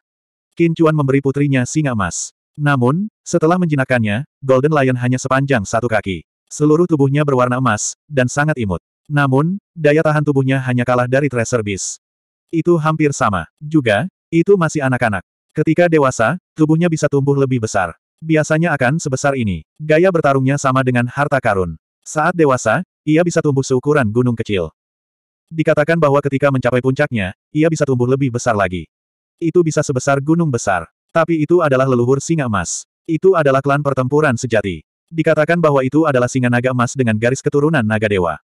[SPEAKER 1] Qin Chuan memberi putrinya singa emas. Namun, setelah menjinakannya, Golden Lion hanya sepanjang satu kaki. Seluruh tubuhnya berwarna emas, dan sangat imut. Namun, daya tahan tubuhnya hanya kalah dari Tracer Beast. Itu hampir sama. Juga, itu masih anak-anak. Ketika dewasa, tubuhnya bisa tumbuh lebih besar biasanya akan sebesar ini. Gaya bertarungnya sama dengan harta karun. Saat dewasa, ia bisa tumbuh seukuran gunung kecil. Dikatakan bahwa ketika mencapai puncaknya, ia bisa tumbuh lebih besar lagi. Itu bisa sebesar gunung besar. Tapi itu adalah leluhur singa emas. Itu adalah klan pertempuran sejati. Dikatakan bahwa itu adalah singa naga emas dengan garis keturunan naga dewa.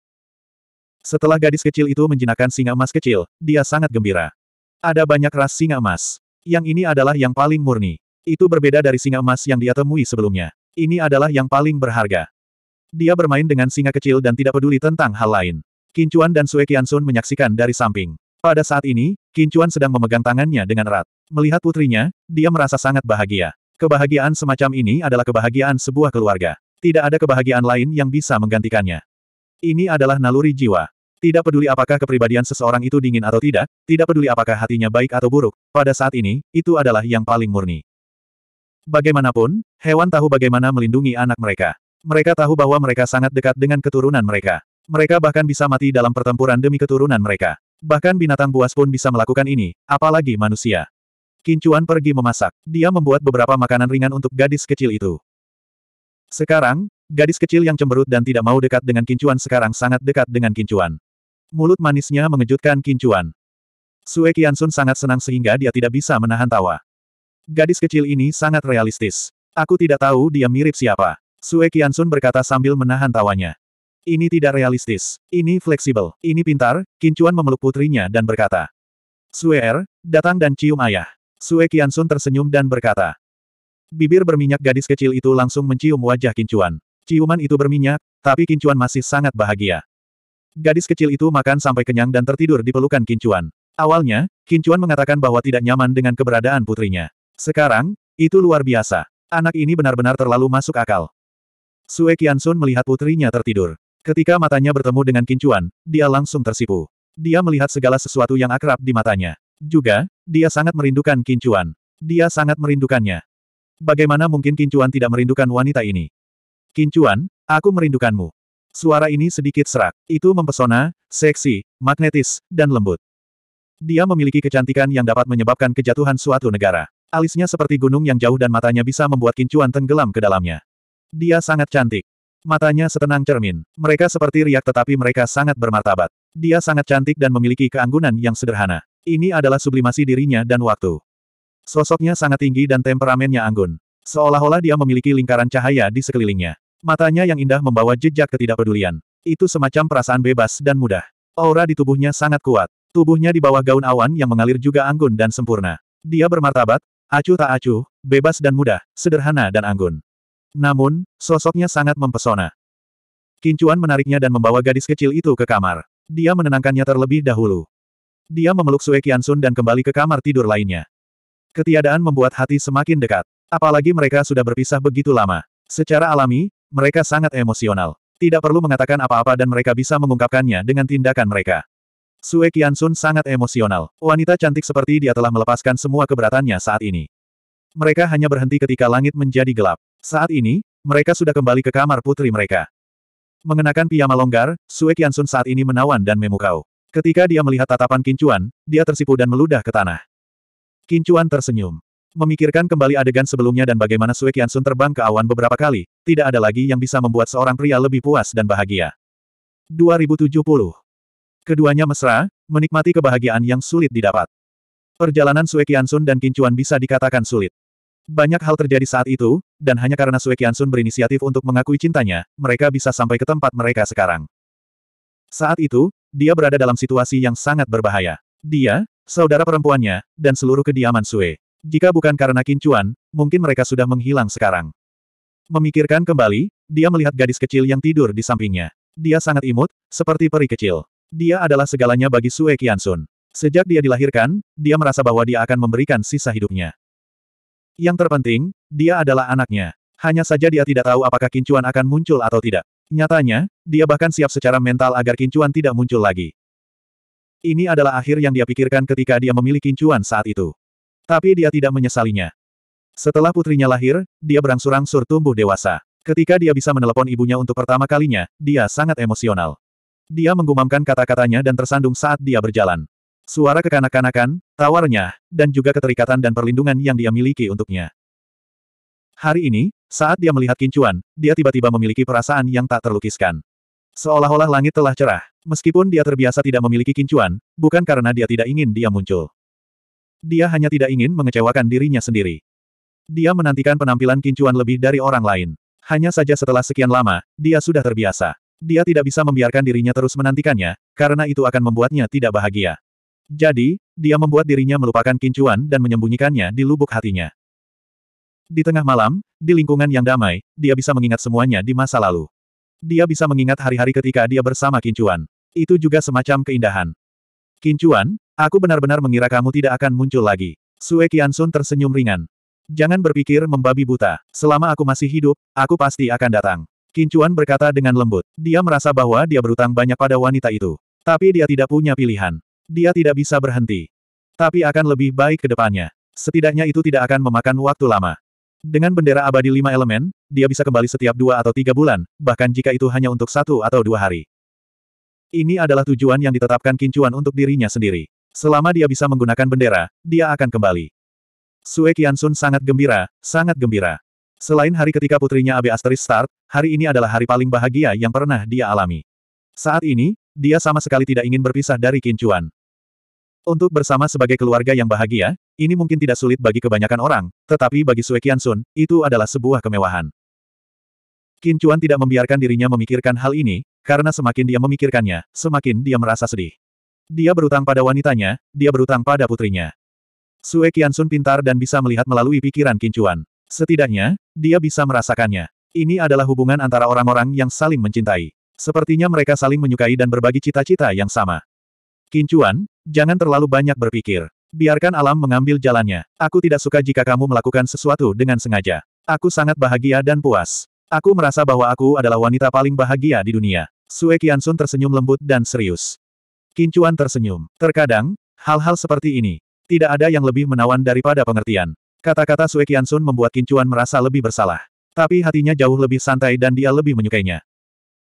[SPEAKER 1] Setelah gadis kecil itu menjinakkan singa emas kecil, dia sangat gembira. Ada banyak ras singa emas. Yang ini adalah yang paling murni. Itu berbeda dari singa emas yang dia temui sebelumnya. Ini adalah yang paling berharga. Dia bermain dengan singa kecil dan tidak peduli tentang hal lain. Kincuan dan Sue Kiansun menyaksikan dari samping. Pada saat ini, Kincuan sedang memegang tangannya dengan erat. Melihat putrinya, dia merasa sangat bahagia. Kebahagiaan semacam ini adalah kebahagiaan sebuah keluarga. Tidak ada kebahagiaan lain yang bisa menggantikannya. Ini adalah naluri jiwa. Tidak peduli apakah kepribadian seseorang itu dingin atau tidak, tidak peduli apakah hatinya baik atau buruk, pada saat ini, itu adalah yang paling murni. Bagaimanapun, hewan tahu bagaimana melindungi anak mereka. Mereka tahu bahwa mereka sangat dekat dengan keturunan mereka. Mereka bahkan bisa mati dalam pertempuran demi keturunan mereka. Bahkan binatang buas pun bisa melakukan ini, apalagi manusia. Kincuan pergi memasak. Dia membuat beberapa makanan ringan untuk gadis kecil itu. Sekarang, gadis kecil yang cemberut dan tidak mau dekat dengan Kincuan sekarang sangat dekat dengan Kincuan. Mulut manisnya mengejutkan Kincuan. Sue Kiansun sangat senang sehingga dia tidak bisa menahan tawa. Gadis kecil ini sangat realistis. Aku tidak tahu dia mirip siapa. Sue Kiansun berkata sambil menahan tawanya. Ini tidak realistis. Ini fleksibel. Ini pintar. Kincuan memeluk putrinya dan berkata. Sue Er, datang dan cium ayah. Sue Kiansun tersenyum dan berkata. Bibir berminyak gadis kecil itu langsung mencium wajah Kincuan. Ciuman itu berminyak, tapi Kincuan masih sangat bahagia. Gadis kecil itu makan sampai kenyang dan tertidur di pelukan Kincuan. Awalnya, Kincuan mengatakan bahwa tidak nyaman dengan keberadaan putrinya. Sekarang, itu luar biasa. Anak ini benar-benar terlalu masuk akal. Sue Sun melihat putrinya tertidur. Ketika matanya bertemu dengan kincuan, dia langsung tersipu. Dia melihat segala sesuatu yang akrab di matanya. Juga, dia sangat merindukan kincuan. Dia sangat merindukannya. Bagaimana mungkin kincuan tidak merindukan wanita ini? Kincuan, aku merindukanmu. Suara ini sedikit serak. Itu mempesona, seksi, magnetis, dan lembut. Dia memiliki kecantikan yang dapat menyebabkan kejatuhan suatu negara. Alisnya seperti gunung yang jauh dan matanya bisa membuat kincuan tenggelam ke dalamnya. Dia sangat cantik. Matanya setenang cermin. Mereka seperti riak tetapi mereka sangat bermartabat. Dia sangat cantik dan memiliki keanggunan yang sederhana. Ini adalah sublimasi dirinya dan waktu. Sosoknya sangat tinggi dan temperamennya anggun. Seolah-olah dia memiliki lingkaran cahaya di sekelilingnya. Matanya yang indah membawa jejak ketidakpedulian. Itu semacam perasaan bebas dan mudah. Aura di tubuhnya sangat kuat. Tubuhnya di bawah gaun awan yang mengalir juga anggun dan sempurna. Dia bermartabat, Acuh tak acuh, bebas dan mudah, sederhana dan anggun. Namun, sosoknya sangat mempesona. Kincuan menariknya dan membawa gadis kecil itu ke kamar. Dia menenangkannya terlebih dahulu. Dia memeluk Sue Kiansun dan kembali ke kamar tidur lainnya. Ketiadaan membuat hati semakin dekat. Apalagi mereka sudah berpisah begitu lama. Secara alami, mereka sangat emosional. Tidak perlu mengatakan apa-apa dan mereka bisa mengungkapkannya dengan tindakan mereka. Sue Sun sangat emosional. Wanita cantik seperti dia telah melepaskan semua keberatannya saat ini. Mereka hanya berhenti ketika langit menjadi gelap. Saat ini, mereka sudah kembali ke kamar putri mereka. Mengenakan piyama longgar, Sue Sun saat ini menawan dan memukau. Ketika dia melihat tatapan Kincuan, dia tersipu dan meludah ke tanah. Kincuan tersenyum. Memikirkan kembali adegan sebelumnya dan bagaimana Sue Sun terbang ke awan beberapa kali, tidak ada lagi yang bisa membuat seorang pria lebih puas dan bahagia. 2070 Keduanya mesra, menikmati kebahagiaan yang sulit didapat. Perjalanan Sue Kiansun dan Kincuan bisa dikatakan sulit. Banyak hal terjadi saat itu, dan hanya karena Sue Kiansun berinisiatif untuk mengakui cintanya, mereka bisa sampai ke tempat mereka sekarang. Saat itu, dia berada dalam situasi yang sangat berbahaya. Dia, saudara perempuannya, dan seluruh kediaman Sue. Jika bukan karena Kincuan, mungkin mereka sudah menghilang sekarang. Memikirkan kembali, dia melihat gadis kecil yang tidur di sampingnya. Dia sangat imut, seperti peri kecil. Dia adalah segalanya bagi Sue Sun. Sejak dia dilahirkan, dia merasa bahwa dia akan memberikan sisa hidupnya. Yang terpenting, dia adalah anaknya. Hanya saja dia tidak tahu apakah kincuan akan muncul atau tidak. Nyatanya, dia bahkan siap secara mental agar kincuan tidak muncul lagi. Ini adalah akhir yang dia pikirkan ketika dia memilih kincuan saat itu. Tapi dia tidak menyesalinya. Setelah putrinya lahir, dia berangsur-angsur tumbuh dewasa. Ketika dia bisa menelepon ibunya untuk pertama kalinya, dia sangat emosional. Dia menggumamkan kata-katanya dan tersandung saat dia berjalan. Suara kekanak-kanakan, tawarnya, dan juga keterikatan dan perlindungan yang dia miliki untuknya. Hari ini, saat dia melihat kincuan, dia tiba-tiba memiliki perasaan yang tak terlukiskan. Seolah-olah langit telah cerah, meskipun dia terbiasa tidak memiliki kincuan, bukan karena dia tidak ingin dia muncul. Dia hanya tidak ingin mengecewakan dirinya sendiri. Dia menantikan penampilan kincuan lebih dari orang lain. Hanya saja setelah sekian lama, dia sudah terbiasa. Dia tidak bisa membiarkan dirinya terus menantikannya, karena itu akan membuatnya tidak bahagia. Jadi, dia membuat dirinya melupakan kincuan dan menyembunyikannya di lubuk hatinya. Di tengah malam, di lingkungan yang damai, dia bisa mengingat semuanya di masa lalu. Dia bisa mengingat hari-hari ketika dia bersama kincuan. Itu juga semacam keindahan. Kincuan, aku benar-benar mengira kamu tidak akan muncul lagi. Sue Sun tersenyum ringan. Jangan berpikir membabi buta. Selama aku masih hidup, aku pasti akan datang. Kincuan berkata dengan lembut. Dia merasa bahwa dia berutang banyak pada wanita itu. Tapi dia tidak punya pilihan. Dia tidak bisa berhenti. Tapi akan lebih baik ke depannya. Setidaknya itu tidak akan memakan waktu lama. Dengan bendera abadi lima elemen, dia bisa kembali setiap dua atau tiga bulan, bahkan jika itu hanya untuk satu atau dua hari. Ini adalah tujuan yang ditetapkan Kincuan untuk dirinya sendiri. Selama dia bisa menggunakan bendera, dia akan kembali. Sue Kiansun sangat gembira, sangat gembira. Selain hari ketika putrinya Abe Asteris start, hari ini adalah hari paling bahagia yang pernah dia alami. Saat ini, dia sama sekali tidak ingin berpisah dari Kincuan. Untuk bersama sebagai keluarga yang bahagia, ini mungkin tidak sulit bagi kebanyakan orang, tetapi bagi Sue Kian Sun, itu adalah sebuah kemewahan. Kincuan tidak membiarkan dirinya memikirkan hal ini, karena semakin dia memikirkannya, semakin dia merasa sedih. Dia berutang pada wanitanya, dia berutang pada putrinya. Sue Kian Sun pintar dan bisa melihat melalui pikiran Kincuan. Setidaknya, dia bisa merasakannya. Ini adalah hubungan antara orang-orang yang saling mencintai. Sepertinya mereka saling menyukai dan berbagi cita-cita yang sama. Kincuan, jangan terlalu banyak berpikir. Biarkan alam mengambil jalannya. Aku tidak suka jika kamu melakukan sesuatu dengan sengaja. Aku sangat bahagia dan puas. Aku merasa bahwa aku adalah wanita paling bahagia di dunia. Sue Sun tersenyum lembut dan serius. Kincuan tersenyum. Terkadang, hal-hal seperti ini. Tidak ada yang lebih menawan daripada pengertian. Kata-kata Sue Sun membuat Kincuan merasa lebih bersalah. Tapi hatinya jauh lebih santai dan dia lebih menyukainya.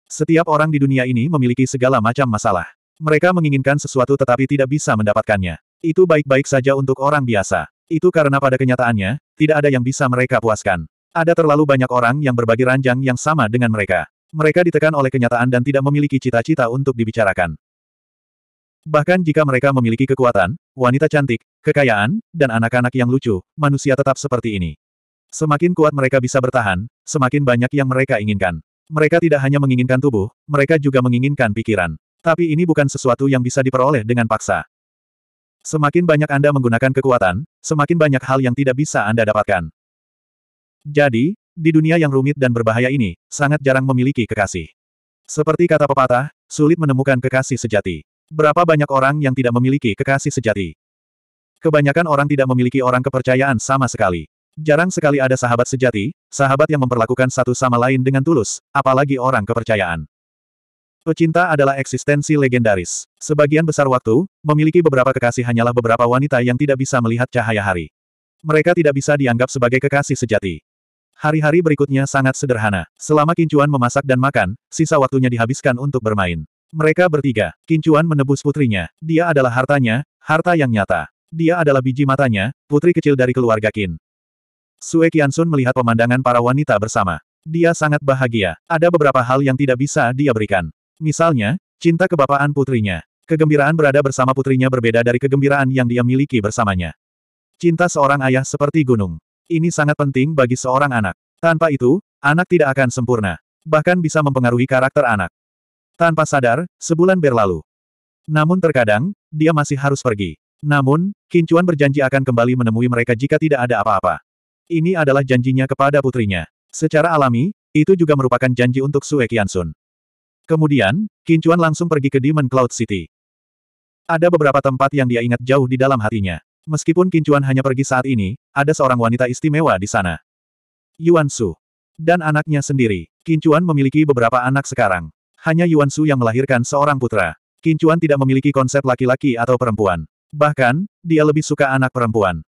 [SPEAKER 1] Setiap orang di dunia ini memiliki segala macam masalah. Mereka menginginkan sesuatu tetapi tidak bisa mendapatkannya. Itu baik-baik saja untuk orang biasa. Itu karena pada kenyataannya, tidak ada yang bisa mereka puaskan. Ada terlalu banyak orang yang berbagi ranjang yang sama dengan mereka. Mereka ditekan oleh kenyataan dan tidak memiliki cita-cita untuk dibicarakan. Bahkan jika mereka memiliki kekuatan, wanita cantik, kekayaan, dan anak-anak yang lucu, manusia tetap seperti ini. Semakin kuat mereka bisa bertahan, semakin banyak yang mereka inginkan. Mereka tidak hanya menginginkan tubuh, mereka juga menginginkan pikiran. Tapi ini bukan sesuatu yang bisa diperoleh dengan paksa. Semakin banyak Anda menggunakan kekuatan, semakin banyak hal yang tidak bisa Anda dapatkan. Jadi, di dunia yang rumit dan berbahaya ini, sangat jarang memiliki kekasih. Seperti kata pepatah, sulit menemukan kekasih sejati. Berapa banyak orang yang tidak memiliki kekasih sejati? Kebanyakan orang tidak memiliki orang kepercayaan sama sekali. Jarang sekali ada sahabat sejati, sahabat yang memperlakukan satu sama lain dengan tulus, apalagi orang kepercayaan. Pecinta adalah eksistensi legendaris. Sebagian besar waktu, memiliki beberapa kekasih hanyalah beberapa wanita yang tidak bisa melihat cahaya hari. Mereka tidak bisa dianggap sebagai kekasih sejati. Hari-hari berikutnya sangat sederhana. Selama Kincuan memasak dan makan, sisa waktunya dihabiskan untuk bermain. Mereka bertiga. Kincuan menebus putrinya. Dia adalah hartanya, harta yang nyata. Dia adalah biji matanya, putri kecil dari keluarga Qin. Sue Qiansun melihat pemandangan para wanita bersama. Dia sangat bahagia. Ada beberapa hal yang tidak bisa dia berikan. Misalnya, cinta kebapaan putrinya. Kegembiraan berada bersama putrinya berbeda dari kegembiraan yang dia miliki bersamanya. Cinta seorang ayah seperti gunung. Ini sangat penting bagi seorang anak. Tanpa itu, anak tidak akan sempurna. Bahkan bisa mempengaruhi karakter anak. Tanpa sadar, sebulan berlalu. Namun terkadang, dia masih harus pergi. Namun, Kincuan berjanji akan kembali menemui mereka jika tidak ada apa-apa. Ini adalah janjinya kepada putrinya. Secara alami, itu juga merupakan janji untuk Sue Kiansun. Kemudian, Kincuan langsung pergi ke Demon Cloud City. Ada beberapa tempat yang dia ingat jauh di dalam hatinya. Meskipun Kincuan hanya pergi saat ini, ada seorang wanita istimewa di sana. Yuan Su. Dan anaknya sendiri. Kincuan memiliki beberapa anak sekarang. Hanya Yuan Su yang melahirkan seorang putra. Kincuan tidak memiliki konsep laki-laki atau perempuan. Bahkan, dia lebih suka anak perempuan.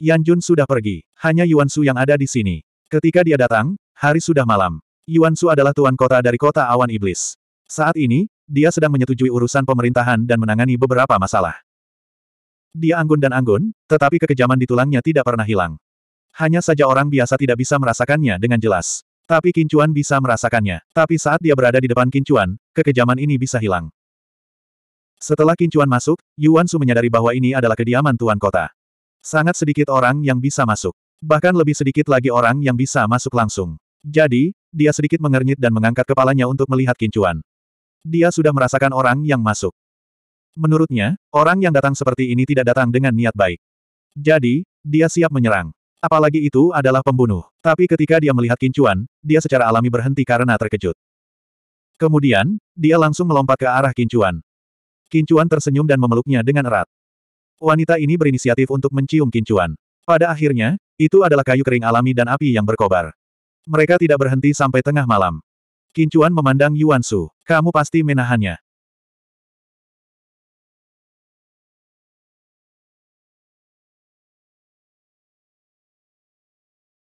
[SPEAKER 1] Yan Jun sudah pergi, hanya Yuan Su yang ada di sini. Ketika dia datang, hari sudah malam. Yuan Su adalah tuan kota dari kota awan iblis. Saat ini, dia sedang menyetujui urusan pemerintahan dan menangani beberapa masalah. Dia anggun dan anggun, tetapi kekejaman di tulangnya tidak pernah hilang. Hanya saja orang biasa tidak bisa merasakannya dengan jelas. Tapi Kincuan bisa merasakannya. Tapi saat dia berada di depan Kincuan, kekejaman ini bisa hilang. Setelah Kincuan masuk, Yuan Su menyadari bahwa ini adalah kediaman Tuan Kota. Sangat sedikit orang yang bisa masuk. Bahkan lebih sedikit lagi orang yang bisa masuk langsung. Jadi, dia sedikit mengernyit dan mengangkat kepalanya untuk melihat Kincuan. Dia sudah merasakan orang yang masuk. Menurutnya, orang yang datang seperti ini tidak datang dengan niat baik. Jadi, dia siap menyerang. Apalagi itu adalah pembunuh. Tapi ketika dia melihat Kincuan, dia secara alami berhenti karena terkejut. Kemudian, dia langsung melompat ke arah Kincuan. Kincuan tersenyum dan memeluknya dengan erat. Wanita ini berinisiatif untuk mencium kincuan. Pada akhirnya, itu adalah kayu kering alami dan api yang berkobar. Mereka tidak berhenti sampai tengah malam. Kincuan memandang Yuan Su. Kamu pasti menahannya.